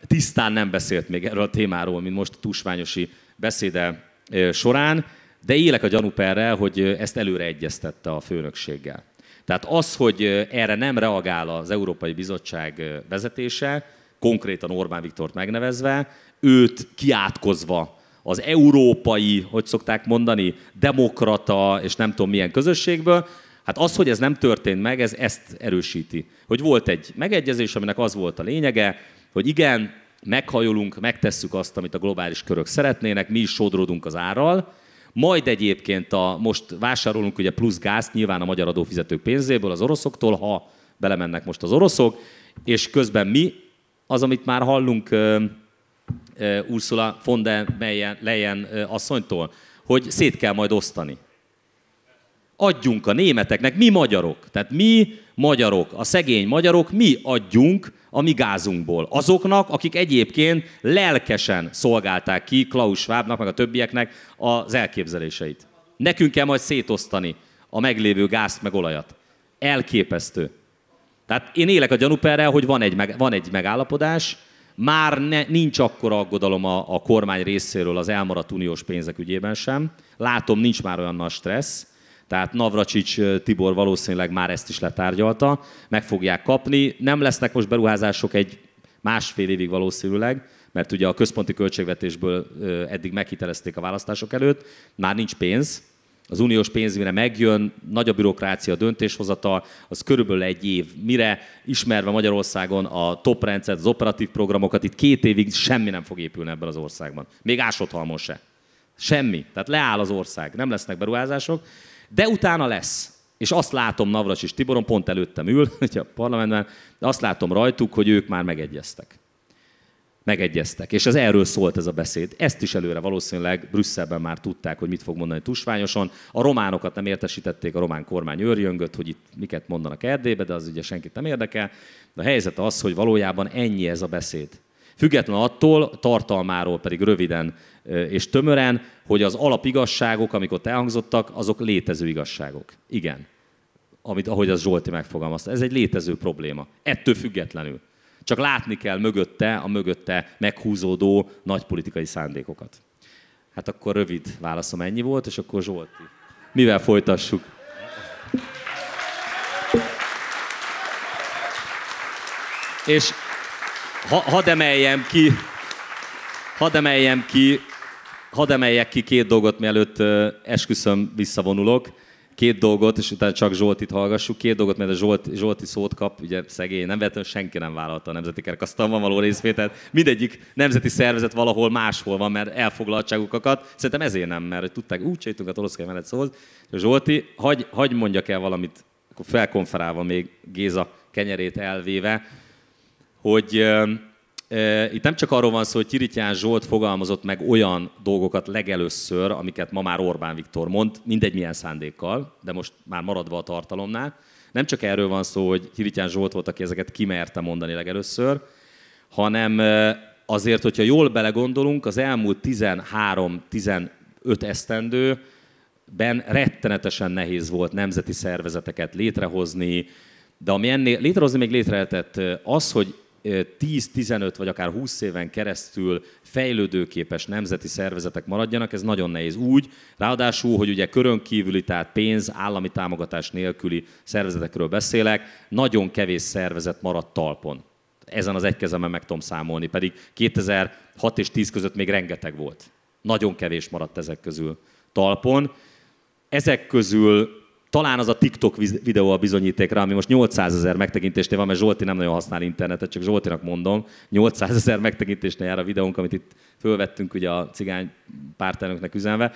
tisztán nem beszélt még erről a témáról, mint most a tusványosi beszéde során, de élek a gyanúperrel, hogy ezt előre egyeztette a főnökséggel. Tehát az, hogy erre nem reagál az Európai Bizottság vezetése, konkrétan Orbán Viktort megnevezve, őt kiátkozva az európai, hogy szokták mondani, demokrata és nem tudom milyen közösségből, Hát az, hogy ez nem történt meg, ez ezt erősíti. Hogy volt egy megegyezés, aminek az volt a lényege, hogy igen, meghajolunk, megtesszük azt, amit a globális körök szeretnének, mi is sodródunk az árral, majd egyébként a, most vásárolunk ugye plusz gázt nyilván a magyar adófizetők pénzéből az oroszoktól, ha belemennek most az oroszok, és közben mi az, amit már hallunk Ursula von der Leyen, Leyen ö, asszonytól, hogy szét kell majd osztani. Adjunk a németeknek, mi magyarok, tehát mi magyarok, a szegény magyarok, mi adjunk a mi gázunkból. Azoknak, akik egyébként lelkesen szolgálták ki Klaus Schwabnak, meg a többieknek az elképzeléseit. Nekünk kell majd szétosztani a meglévő gázt, meg olajat. Elképesztő. Tehát én élek a gyanúperrel, hogy van egy, meg, van egy megállapodás, már ne, nincs akkora aggodalom a, a kormány részéről az elmaradt uniós pénzek ügyében sem. Látom, nincs már olyan nagy stressz, tehát Navracsics Tibor valószínűleg már ezt is letárgyalta, meg fogják kapni. Nem lesznek most beruházások egy másfél évig valószínűleg, mert ugye a központi költségvetésből eddig meghitelezték a választások előtt, már nincs pénz, az uniós pénz mire megjön, nagy a bürokrácia, a döntéshozatal, az körülbelül egy év. Mire ismerve Magyarországon a top rendszert, az operatív programokat, itt két évig semmi nem fog épülni ebben az országban. Még ásotthalmon se. Semmi. Tehát leáll az ország, nem lesznek beruházások, de utána lesz. És azt látom Navras és Tiboron, pont előttem ül, hogy (laughs) a parlamentben, de azt látom rajtuk, hogy ők már megegyeztek megegyeztek. És ez erről szólt ez a beszéd. Ezt is előre valószínűleg Brüsszelben már tudták, hogy mit fog mondani Tusványoson. A románokat nem értesítették, a román kormány őrjöngött, hogy itt miket mondanak Erdélybe, de az ugye senkit nem érdekel. De a helyzet az, hogy valójában ennyi ez a beszéd. Független attól, tartalmáról pedig röviden és tömören, hogy az alapigasságok, amik ott elhangzottak, azok létező igazságok. Igen. Amit, ahogy az Zsolti megfogalmazta. Ez egy létező probléma. Ettől függetlenül. Csak látni kell mögötte, a mögötte meghúzódó nagy politikai szándékokat. Hát akkor rövid válaszom ennyi volt, és akkor Zsolti. Mivel folytassuk? És ha, hadd emeljem ki, hadd emeljem ki, hadd emeljek ki két dolgot, mielőtt esküszöm visszavonulok két dolgot, és utána csak Zsoltit hallgassuk, két dolgot, mert a Zsolt, Zsolti szót kap, ugye szegény, nem vettem, senki nem vállalta a Nemzeti Kerekasztalban való részvételt. Mindegyik nemzeti szervezet valahol máshol van, mert elfoglaltságukat. Szerintem ezért nem, mert hogy tudták, úgy sejtünk a Toroszkai mellett szóhoz. Zsolti, hagy, hagy mondjak el valamit, akkor felkonferálva még Géza kenyerét elvéve, hogy itt nem csak arról van szó, hogy Kirityán Zsolt fogalmazott meg olyan dolgokat legelőször, amiket ma már Orbán Viktor mond, mindegy milyen szándékkal, de most már maradva a tartalomnál. Nem csak erről van szó, hogy Kirityán Zsolt volt, aki ezeket kimerte mondani legelőször, hanem azért, hogyha jól belegondolunk, az elmúlt 13-15 Ben rettenetesen nehéz volt nemzeti szervezeteket létrehozni, de ami ennél létrehozni még létrehetett, az, hogy 10-15 vagy akár 20 éven keresztül fejlődőképes nemzeti szervezetek maradjanak, ez nagyon nehéz. Úgy, ráadásul, hogy ugye körön kívüli, tehát pénz, állami támogatás nélküli szervezetekről beszélek, nagyon kevés szervezet maradt talpon. Ezen az egy kezemben meg tudom számolni, pedig 2006 és 10 között még rengeteg volt. Nagyon kevés maradt ezek közül talpon. Ezek közül talán az a TikTok videó a bizonyítékra, ami most 800 ezer megtekintésnél van, mert Zsolti nem nagyon használ internetet, csak Zsoltinak mondom. 800 ezer megtekintésnél jár a videónk, amit itt fölvettünk ugye a cigány pártelnöknek üzenve.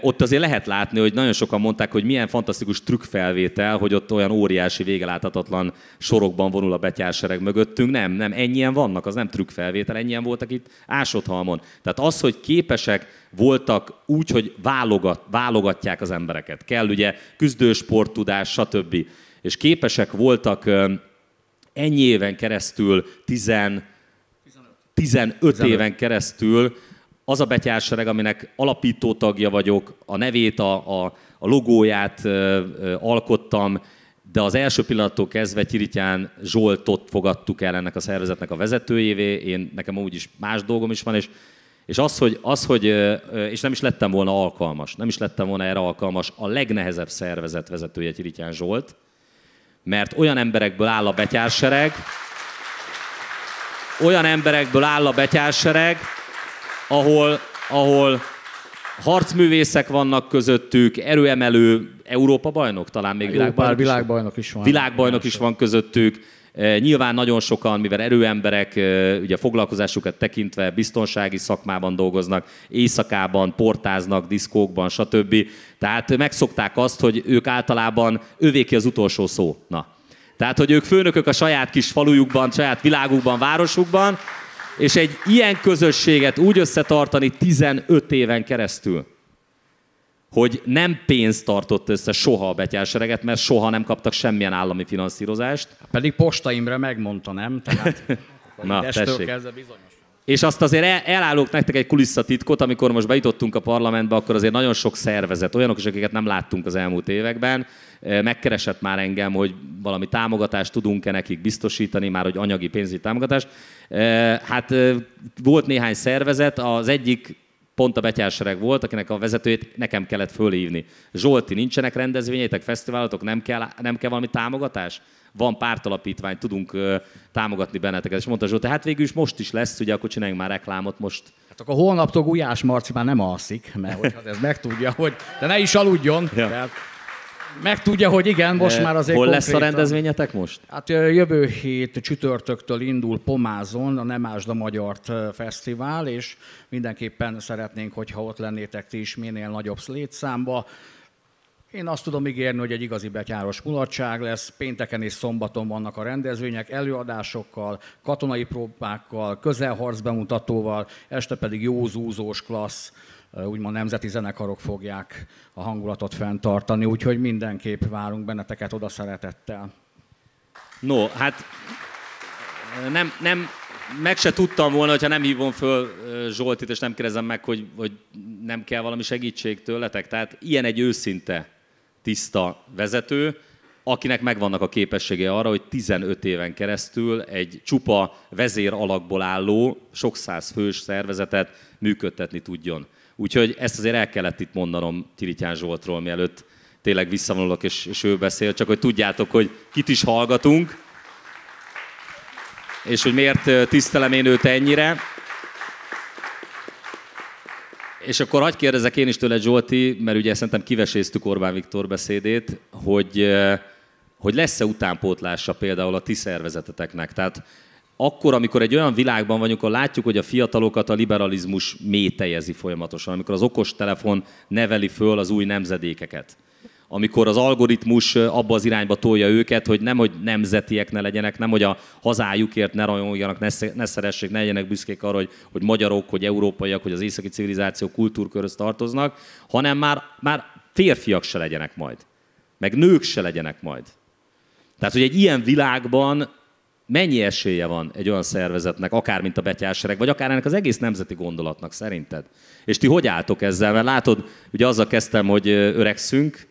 Ott azért lehet látni, hogy nagyon sokan mondták, hogy milyen fantasztikus trükkfelvétel, hogy ott olyan óriási, végeláthatatlan sorokban vonul a betyársereg mögöttünk. Nem, nem, ennyien vannak, az nem trükkfelvétel, ennyien voltak itt ásotthalmon. Tehát az, hogy képesek voltak úgy, hogy válogat, válogatják az embereket. Kell ugye küzdősporttudás, stb. És képesek voltak ennyi éven keresztül, 10, 15, 15 éven keresztül az a betyársereg, aminek alapító tagja vagyok, a nevét, a, a, a logóját ö, ö, alkottam, de az első pillanattól kezdve Kirityán Zsoltot fogadtuk el ennek a szervezetnek a vezetőjévé, én, nekem úgyis más dolgom is van, és, és az, hogy, az, hogy, és nem is lettem volna alkalmas, nem is lettem volna erre alkalmas, a legnehezebb szervezet vezetője Kirityán Zsolt, mert olyan emberekből áll a betyársereg, olyan emberekből áll a betyársereg, ahol, ahol harcművészek vannak közöttük, erőemelő Európa bajnok, talán még világbajnok, világbajnok is van. Világbajnok is van közöttük. E, nyilván nagyon sokan, mivel erőemberek, e, ugye foglalkozásukat tekintve biztonsági szakmában dolgoznak, éjszakában, portáznak, diszkókban, stb. Tehát megszokták azt, hogy ők általában övéki az utolsó szó. Na. Tehát, hogy ők főnökök a saját kis falujukban, saját világukban, városukban, és egy ilyen közösséget úgy összetartani 15 éven keresztül, hogy nem pénzt tartott össze soha a betyársereget, mert soha nem kaptak semmilyen állami finanszírozást. Pedig Posta Imre megmondta, nem? Tehát (laughs) Na, tessék. kezdve bizonyos. És azt azért el, elállok nektek egy kulisszatitkot, amikor most bejutottunk a parlamentbe, akkor azért nagyon sok szervezet, olyanok is, akiket nem láttunk az elmúlt években, eh, megkeresett már engem, hogy valami támogatást tudunk-e nekik biztosítani, már hogy anyagi pénzügyi támogatást. Eh, hát eh, volt néhány szervezet, az egyik pont a betyársereg volt, akinek a vezetőjét nekem kellett fölhívni. Zsolti, nincsenek rendezvényeitek, fesztiválatok, nem kell, nem kell valami támogatás? van pártalapítvány, tudunk támogatni benneteket. És mondta Zsolt, hát végül is most is lesz, ugye akkor csináljunk már reklámot most. Hát akkor holnaptól Gulyás Marci már nem alszik, mert hogyha hát ez megtudja, hogy de ne is aludjon. Ja. Tehát megtudja, hogy igen, most de már azért Hol konkrétan. lesz a rendezvényetek most? Hát jövő hét csütörtöktől indul Pomázon a Ásd a Magyart Fesztivál, és mindenképpen szeretnénk, hogyha ott lennétek ti is minél nagyobb létszámba. Én azt tudom ígérni, hogy egy igazi betyáros mulatság lesz. Pénteken és szombaton vannak a rendezvények előadásokkal, katonai próbákkal, közelharc bemutatóval, este pedig jó zúzós klassz, úgymond nemzeti zenekarok fogják a hangulatot fenntartani, úgyhogy mindenképp várunk benneteket oda szeretettel. No, hát nem, nem, meg se tudtam volna, hogyha nem hívom föl Zsoltit, és nem kérdezem meg, hogy, hogy nem kell valami segítség tőletek. Tehát ilyen egy őszinte tiszta vezető, akinek megvannak a képessége arra, hogy 15 éven keresztül egy csupa vezér alakból álló, sok száz fős szervezetet működtetni tudjon. Úgyhogy ezt azért el kellett itt mondanom Tirityán Zsoltról, mielőtt tényleg visszavonulok és, és ő beszél, csak hogy tudjátok, hogy kit is hallgatunk, és hogy miért tisztelem én őt ennyire. És akkor hagyd kérdezek én is tőle, Zsolti, mert ugye szerintem kiveséztük Orbán Viktor beszédét, hogy, eh, hogy lesz-e utánpótlása például a ti szervezeteteknek? Tehát akkor, amikor egy olyan világban vagyunk, ahol látjuk, hogy a fiatalokat a liberalizmus métejezi folyamatosan, amikor az okos telefon neveli föl az új nemzedékeket – amikor az algoritmus abba az irányba tolja őket, hogy nem, hogy nemzetiek ne legyenek, nem, hogy a hazájukért ne rajongjanak, ne, szeressék, ne legyenek büszkék arra, hogy, hogy magyarok, hogy európaiak, hogy az északi civilizáció kultúrköröz tartoznak, hanem már, már férfiak se legyenek majd, meg nők se legyenek majd. Tehát, hogy egy ilyen világban mennyi esélye van egy olyan szervezetnek, akár mint a betyársereg, vagy akár ennek az egész nemzeti gondolatnak szerinted? És ti hogy álltok ezzel? Mert látod, ugye azzal kezdtem, hogy öregszünk,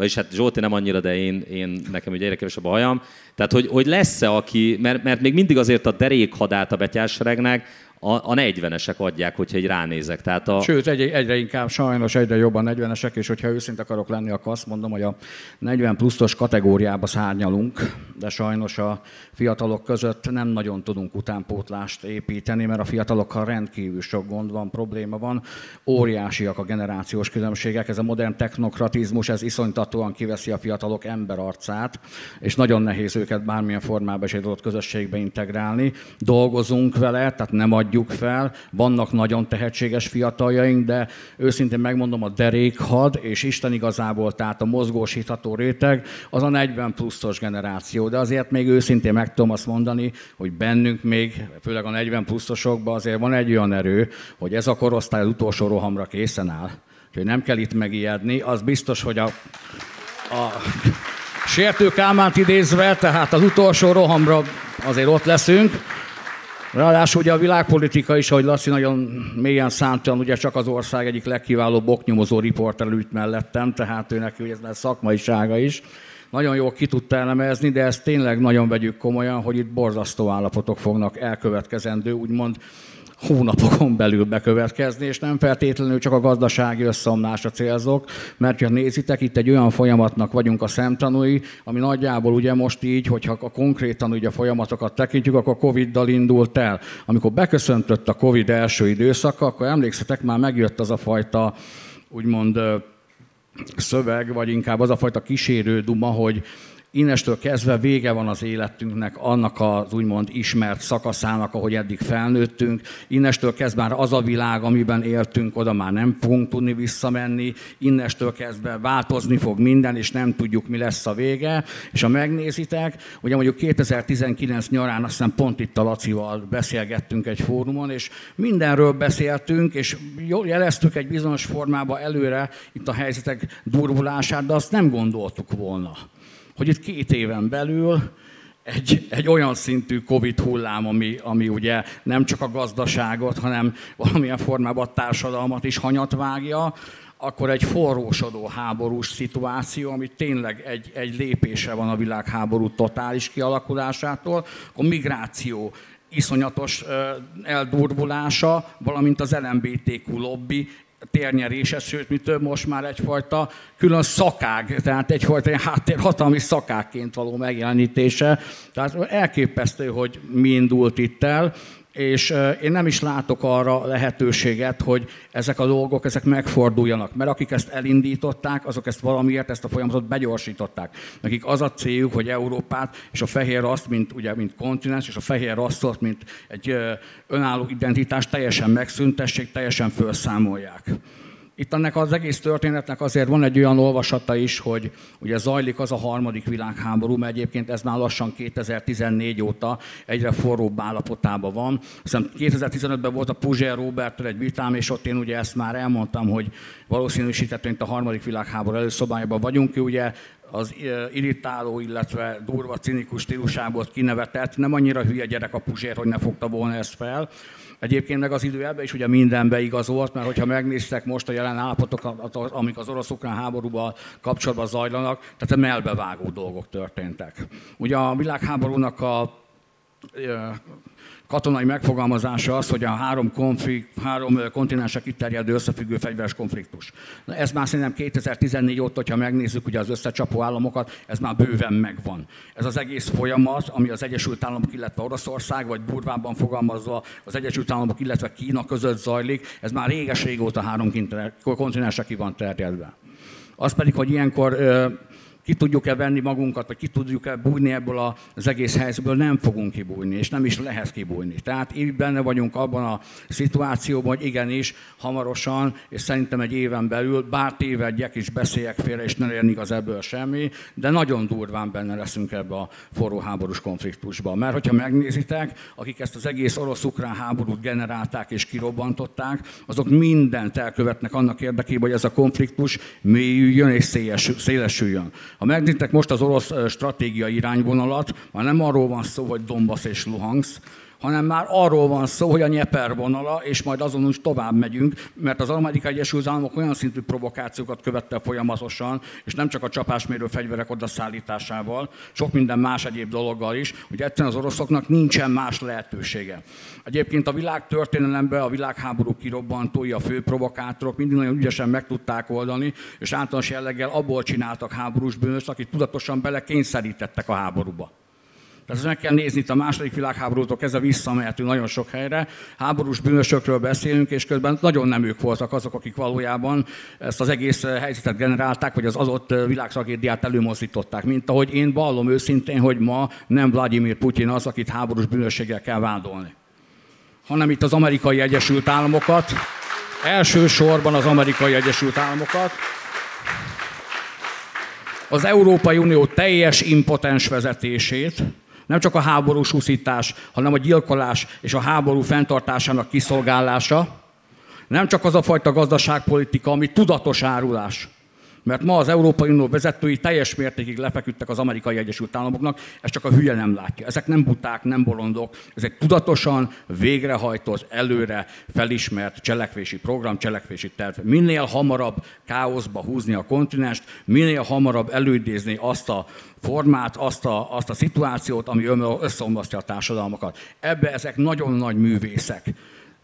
vagyis hát Zsolti nem annyira, de én, én nekem ugye egyre kevesebb a hajam. Tehát, hogy, hogy lesz-e aki, mert, mert még mindig azért a derékhadát a betyárseregnek, a, a 40-esek adják, hogyha egy ránézek. Tehát a... Sőt, egy, egyre inkább, sajnos egyre jobban 40-esek, és hogyha őszinte akarok lenni, akkor azt mondom, hogy a 40 pluszos kategóriába szárnyalunk, de sajnos a fiatalok között nem nagyon tudunk utánpótlást építeni, mert a fiatalokkal rendkívül sok gond van, probléma van, óriásiak a generációs különbségek, ez a modern technokratizmus, ez iszonytatóan kiveszi a fiatalok emberarcát, és nagyon nehéz őket bármilyen formában és egy adott közösségbe integrálni. Dolgozunk vele, tehát nem adjuk adjuk fel, vannak nagyon tehetséges fiataljaink, de őszintén megmondom, a derékhad és Isten igazából, tehát a mozgósítható réteg, az a 40 pluszos generáció, de azért még őszintén meg tudom azt mondani, hogy bennünk még, főleg a 40 pluszosokban azért van egy olyan erő, hogy ez a korosztály az utolsó rohamra készen áll. Úgyhogy nem kell itt megijedni, az biztos, hogy a, a Sértő Kálmánt idézve, tehát az utolsó rohamra azért ott leszünk. Ráadásul ugye a világpolitika is, ahogy Laci nagyon mélyen szántan, ugye csak az ország egyik legkiválóbb oknyomozó riporter ült mellettem, tehát őnek ugye ez szakmaisága is. Nagyon jól ki tudta elemezni, de ezt tényleg nagyon vegyük komolyan, hogy itt borzasztó állapotok fognak elkövetkezendő, úgymond hónapokon belül bekövetkezni, és nem feltétlenül csak a gazdasági összeomlásra célzok, mert ha nézitek, itt egy olyan folyamatnak vagyunk a szemtanúi, ami nagyjából ugye most így, hogyha a konkrétan ugye a folyamatokat tekintjük, akkor a Covid-dal indult el. Amikor beköszöntött a Covid első időszaka, akkor emlékszetek, már megjött az a fajta úgymond szöveg, vagy inkább az a fajta kísérő duma, hogy innestől kezdve vége van az életünknek, annak az úgymond ismert szakaszának, ahogy eddig felnőttünk, innestől kezdve már az a világ, amiben éltünk, oda már nem fogunk tudni visszamenni, innestől kezdve változni fog minden, és nem tudjuk, mi lesz a vége. És ha megnézitek, ugye mondjuk 2019 nyarán, azt hiszem pont itt a Lacival beszélgettünk egy fórumon, és mindenről beszéltünk, és jeleztük egy bizonyos formába előre itt a helyzetek durvulását, de azt nem gondoltuk volna hogy itt két éven belül egy, egy olyan szintű Covid hullám, ami, ami ugye nem csak a gazdaságot, hanem valamilyen formában a társadalmat is hanyat vágja, akkor egy forrósodó háborús szituáció, ami tényleg egy, egy lépése van a világháború totális kialakulásától, a migráció iszonyatos eldurvulása, valamint az LMBTQ lobby térnyerése, sőt, mi több, most már egyfajta külön szakág, tehát egyfajta ilyen háttér hatalmi szakágként való megjelenítése. Tehát elképesztő, hogy mi indult itt el, és én nem is látok arra lehetőséget, hogy ezek a dolgok ezek megforduljanak, mert akik ezt elindították, azok ezt valamiért, ezt a folyamatot begyorsították. Nekik az a céljuk, hogy Európát és a fehér azt, mint, ugye, mint kontinens, és a fehér rasszot, mint egy önálló identitást teljesen megszüntessék, teljesen felszámolják. Itt ennek az egész történetnek azért van egy olyan olvasata is, hogy ugye zajlik az a harmadik világháború, mert egyébként ez már lassan 2014 óta egyre forróbb állapotában van. Hiszen 2015-ben volt a Puzsér Robertől egy vitám, és ott én ugye ezt már elmondtam, hogy itt a harmadik világháború előszobájában vagyunk, ugye az irritáló, illetve durva, cinikus stílusából kinevetett, nem annyira hülye gyerek a Puzsér, hogy ne fogta volna ezt fel, Egyébként meg az ebbe is ugye minden beigazolt, mert hogyha megnéztek most a jelen állapotokat, amik az orosz-ukrán háborúban kapcsolatban zajlanak, tehát melbevágó dolgok történtek. Ugye a világháborúnak a katonai megfogalmazása az, hogy a három, konflikt, három kontinensek itt terjedő összefüggő fegyveres konfliktus. Na ez már szerintem 2014 óta, ha megnézzük ugye az összecsapó államokat, ez már bőven megvan. Ez az egész folyamat, ami az Egyesült Államok, illetve Oroszország, vagy Burvában fogalmazva az Egyesült Államok, illetve Kína között zajlik, ez már réges régóta három kontinensek ki van terjedve. Az pedig, hogy ilyenkor ki tudjuk-e venni magunkat, vagy ki tudjuk-e bújni ebből az egész helyzetből, nem fogunk kibújni, és nem is lehet kibújni. Tehát így benne vagyunk abban a szituációban, hogy igenis, hamarosan, és szerintem egy éven belül, bár tévedjek és beszéljek félre, és ne érni az ebből semmi, de nagyon durván benne leszünk ebbe a forró háborús konfliktusba. Mert hogyha megnézitek, akik ezt az egész orosz-ukrán háborút generálták és kirobbantották, azok mindent elkövetnek annak érdekében, hogy ez a konfliktus mélyüljön és szélesüljön. Ha megnéztek most az orosz stratégiai irányvonalat, már nem arról van szó, hogy Donbass és Luhansk, hanem már arról van szó, hogy a nyeper vonala, és majd azon is tovább megyünk, mert az Amerikai Egyesült Államok olyan szintű provokációkat követte folyamatosan, és nem csak a csapásmérő fegyverek odaszállításával, sok minden más egyéb dologgal is, hogy egyszerűen az oroszoknak nincsen más lehetősége. Egyébként a világ történelemben a világháború kirobbantói, a fő provokátorok mindig nagyon ügyesen meg tudták oldani, és általános jelleggel abból csináltak háborús bűnöst, akit tudatosan belekényszerítettek a háborúba. Tehát meg kell nézni itt a második világháborútól kezdve visszamehetünk nagyon sok helyre. Háborús bűnösökről beszélünk, és közben nagyon nem ők voltak azok, akik valójában ezt az egész eh, helyzetet generálták, vagy az adott eh, világtragédiát előmozdították. Mint ahogy én vallom őszintén, hogy ma nem Vladimir Putyin az, akit háborús bűnösséggel kell vádolni, hanem itt az amerikai Egyesült Államokat, elsősorban az amerikai Egyesült Államokat, az Európai Unió teljes impotens vezetését, nem csak a háborús úszítás, hanem a gyilkolás és a háború fenntartásának kiszolgálása, nem csak az a fajta gazdaságpolitika, ami tudatos árulás, mert ma az Európai Unió vezetői teljes mértékig lefeküdtek az amerikai Egyesült Államoknak, ezt csak a hülye nem látja. Ezek nem buták, nem bolondok, ez egy tudatosan végrehajtott, előre felismert cselekvési program, cselekvési terv. Minél hamarabb káoszba húzni a kontinest, minél hamarabb előidézni azt a formát, azt a, azt a szituációt, ami összeomlasztja a társadalmakat. Ebbe ezek nagyon nagy művészek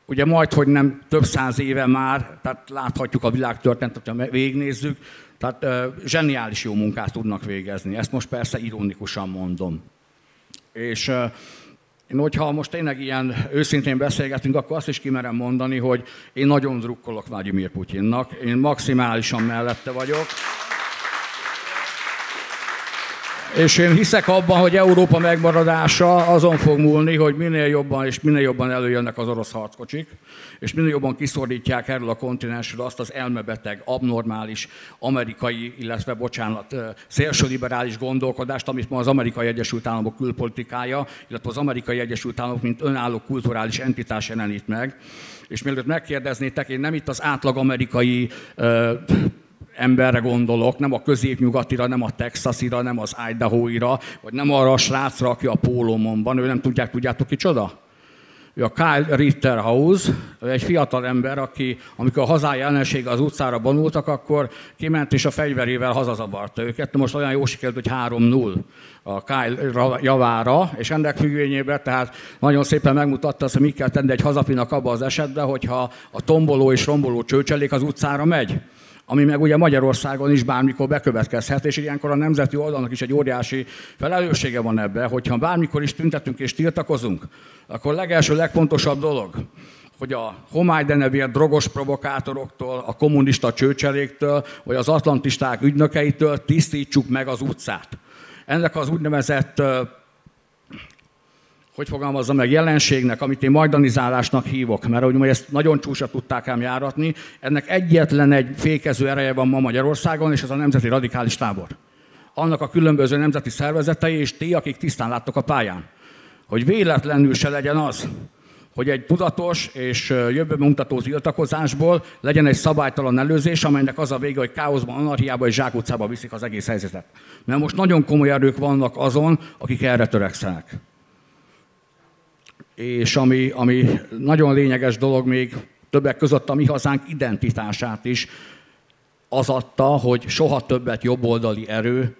ugye majd, hogy nem több száz éve már, tehát láthatjuk a világtörténetet, ha végignézzük, tehát ö, zseniális jó munkát tudnak végezni. Ezt most persze ironikusan mondom. És ö, én, hogyha most tényleg ilyen őszintén beszélgetünk, akkor azt is kimerem mondani, hogy én nagyon drukkolok Vladimir Putyinnak, én maximálisan mellette vagyok. És én hiszek abban, hogy Európa megmaradása azon fog múlni, hogy minél jobban és minél jobban előjönnek az orosz harckocsik, és minél jobban kiszorítják erről a kontinensről azt az elmebeteg, abnormális amerikai, illetve bocsánat, szélsőliberális gondolkodást, amit ma az amerikai Egyesült Államok külpolitikája, illetve az amerikai Egyesült Államok, mint önálló kulturális entitás jelenít meg. És mielőtt megkérdeznétek, én nem itt az átlag amerikai emberre gondolok, nem a középnyugatira, nem a texasira, nem az Idahoira, vagy nem arra a srácra, aki a pólomon van, ő nem tudják, tudjátok csoda? Ő a Kyle Ritterhouse, egy fiatal ember, aki amikor a hazája ellensége az utcára vonultak, akkor kiment és a fegyverével hazazavarta őket. Most olyan jó sikerült, hogy 3-0 a Kyle javára, és ennek függvényében tehát nagyon szépen megmutatta azt, hogy mit kell tenni egy hazafinak abban az esetben, hogyha a tomboló és romboló csőcselék az utcára megy ami meg ugye Magyarországon is bármikor bekövetkezhet, és ilyenkor a nemzeti oldalnak is egy óriási felelőssége van ebbe, hogyha bármikor is tüntetünk és tiltakozunk, akkor legelső, legfontosabb dolog, hogy a homálydenevér drogos provokátoroktól, a kommunista csőcseléktől, vagy az atlantisták ügynökeitől tisztítsuk meg az utcát. Ennek az úgynevezett hogy fogalmazza meg, jelenségnek, amit én majdanizálásnak hívok, mert ahogy ezt nagyon csúcsra tudták ám járatni, ennek egyetlen egy fékező ereje van ma Magyarországon, és ez a Nemzeti Radikális Tábor. Annak a különböző nemzeti szervezetei és ti, akik tisztán láttok a pályán. Hogy véletlenül se legyen az, hogy egy tudatos és mutató tiltakozásból legyen egy szabálytalan előzés, amelynek az a vége, hogy káoszban, anarhiába és zsákutcában viszik az egész helyzetet. Mert most nagyon komoly erők vannak azon, akik erre törekszenek és ami, ami nagyon lényeges dolog még többek között a mi hazánk identitását is, az adta, hogy soha többet jobboldali erő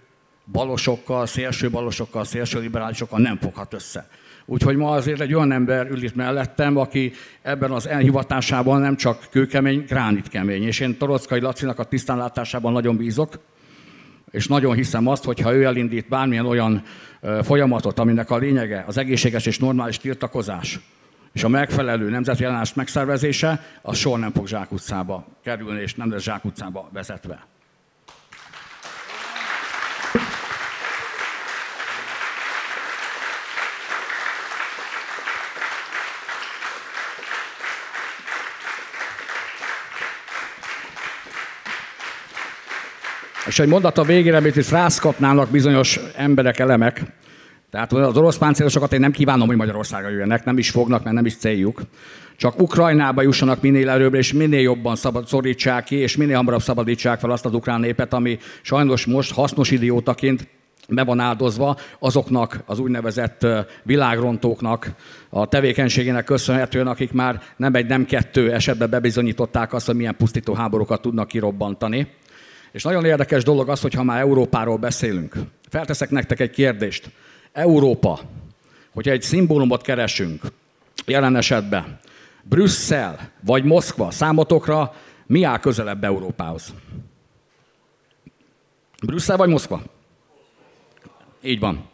balosokkal, szélső balosokkal, szélső liberálisokkal nem foghat össze. Úgyhogy ma azért egy olyan ember ül itt mellettem, aki ebben az elhivatásában nem csak kőkemény, gránitkemény. És én Torockai Lacinak a tisztánlátásában nagyon bízok, és nagyon hiszem azt, hogy ha ő elindít bármilyen olyan folyamatot, aminek a lényege az egészséges és normális tiltakozás, és a megfelelő nemzeti ellenállás megszervezése, az soha nem fog zsákutcába kerülni, és nem lesz zsákutcába vezetve. És egy mondat a végére, amit itt rász bizonyos emberek, elemek, tehát az orosz páncélosokat én nem kívánom, hogy Magyarországra jöjjenek, nem is fognak, mert nem is céljuk. Csak Ukrajnába jussanak minél előbb, és minél jobban szabad, szorítsák ki, és minél hamarabb szabadítsák fel azt az ukrán népet, ami sajnos most hasznos idiótaként be van áldozva azoknak az úgynevezett világrontóknak a tevékenységének köszönhetően, akik már nem egy, nem kettő esetben bebizonyították azt, hogy milyen pusztító háborúkat tudnak kirobbantani. És nagyon érdekes dolog az, hogy ha már Európáról beszélünk. Felteszek nektek egy kérdést. Európa, hogyha egy szimbólumot keresünk, jelen esetben Brüsszel vagy Moszkva számotokra mi áll közelebb Európához? Brüsszel vagy Moszkva? Így van.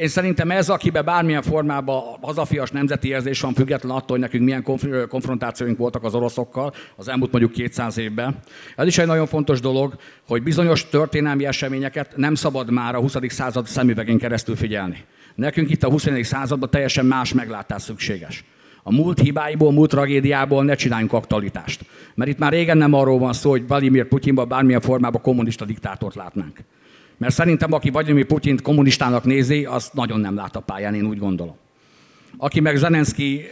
Én szerintem ez, akiben bármilyen formában hazafias nemzeti érzés van, független attól, hogy nekünk milyen konf- konfrontációink voltak az oroszokkal az elmúlt mondjuk 200 évben. Ez is egy nagyon fontos dolog, hogy bizonyos történelmi eseményeket nem szabad már a 20. század szemüvegén keresztül figyelni. Nekünk itt a 21. században teljesen más meglátás szükséges. A múlt hibáiból, múlt tragédiából ne csináljunk aktualitást. Mert itt már régen nem arról van szó, hogy Vladimir Putyinban bármilyen formában kommunista diktátort látnánk. Mert szerintem, aki Vladimir Putyint kommunistának nézi, azt nagyon nem lát a pályán, én úgy gondolom. Aki meg Zelenszky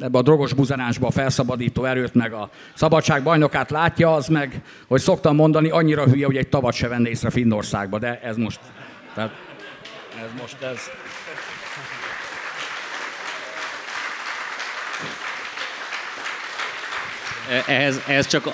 ebbe a drogos buzanánsba a felszabadító erőt, meg a szabadság bajnokát látja, az meg, hogy szoktam mondani, annyira hülye, hogy egy tavat se venne észre Finnországba, de ez most... Tehát, ez most ez... ehhez, ehhez csak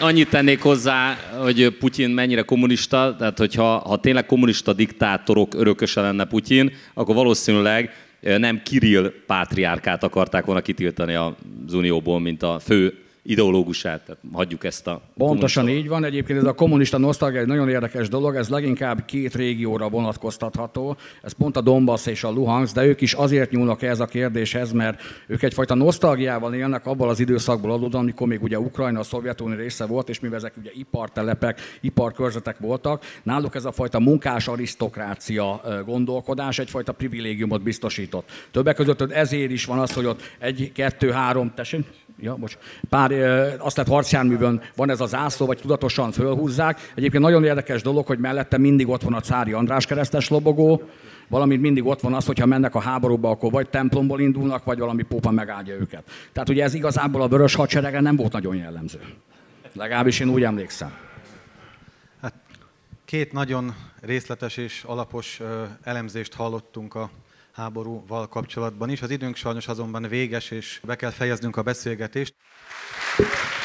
annyit tennék hozzá, hogy Putyin mennyire kommunista, tehát hogyha ha tényleg kommunista diktátorok örököse lenne Putyin, akkor valószínűleg eh, nem Kirill pátriárkát akarták volna kitiltani az Unióból, mint a fő ideológusát, tehát hagyjuk ezt a... Pontosan így van, egyébként ez a kommunista nosztalgia egy nagyon érdekes dolog, ez leginkább két régióra vonatkoztatható, ez pont a Donbass és a Luhansk, de ők is azért nyúlnak ez a kérdéshez, mert ők egyfajta nosztalgiával élnek abból az időszakból adódóan, amikor még ugye Ukrajna a Szovjetunió része volt, és mivel ezek ugye ipartelepek, iparkörzetek voltak, náluk ez a fajta munkás arisztokrácia gondolkodás egyfajta privilégiumot biztosított. Többek között ezért is van az, hogy ott egy, kettő, három, tessék, Ja, bocs. Pár, azt lehet harcjárművön van ez a zászló, vagy tudatosan fölhúzzák. Egyébként nagyon érdekes dolog, hogy mellette mindig ott van a Cári András keresztes lobogó, valamint mindig ott van az, hogyha mennek a háborúba, akkor vagy templomból indulnak, vagy valami pópa megáldja őket. Tehát ugye ez igazából a vörös hadseregen nem volt nagyon jellemző. Legalábbis én úgy emlékszem. Hát két nagyon részletes és alapos elemzést hallottunk a háborúval kapcsolatban is. Az időnk sajnos azonban véges, és be kell fejeznünk a beszélgetést.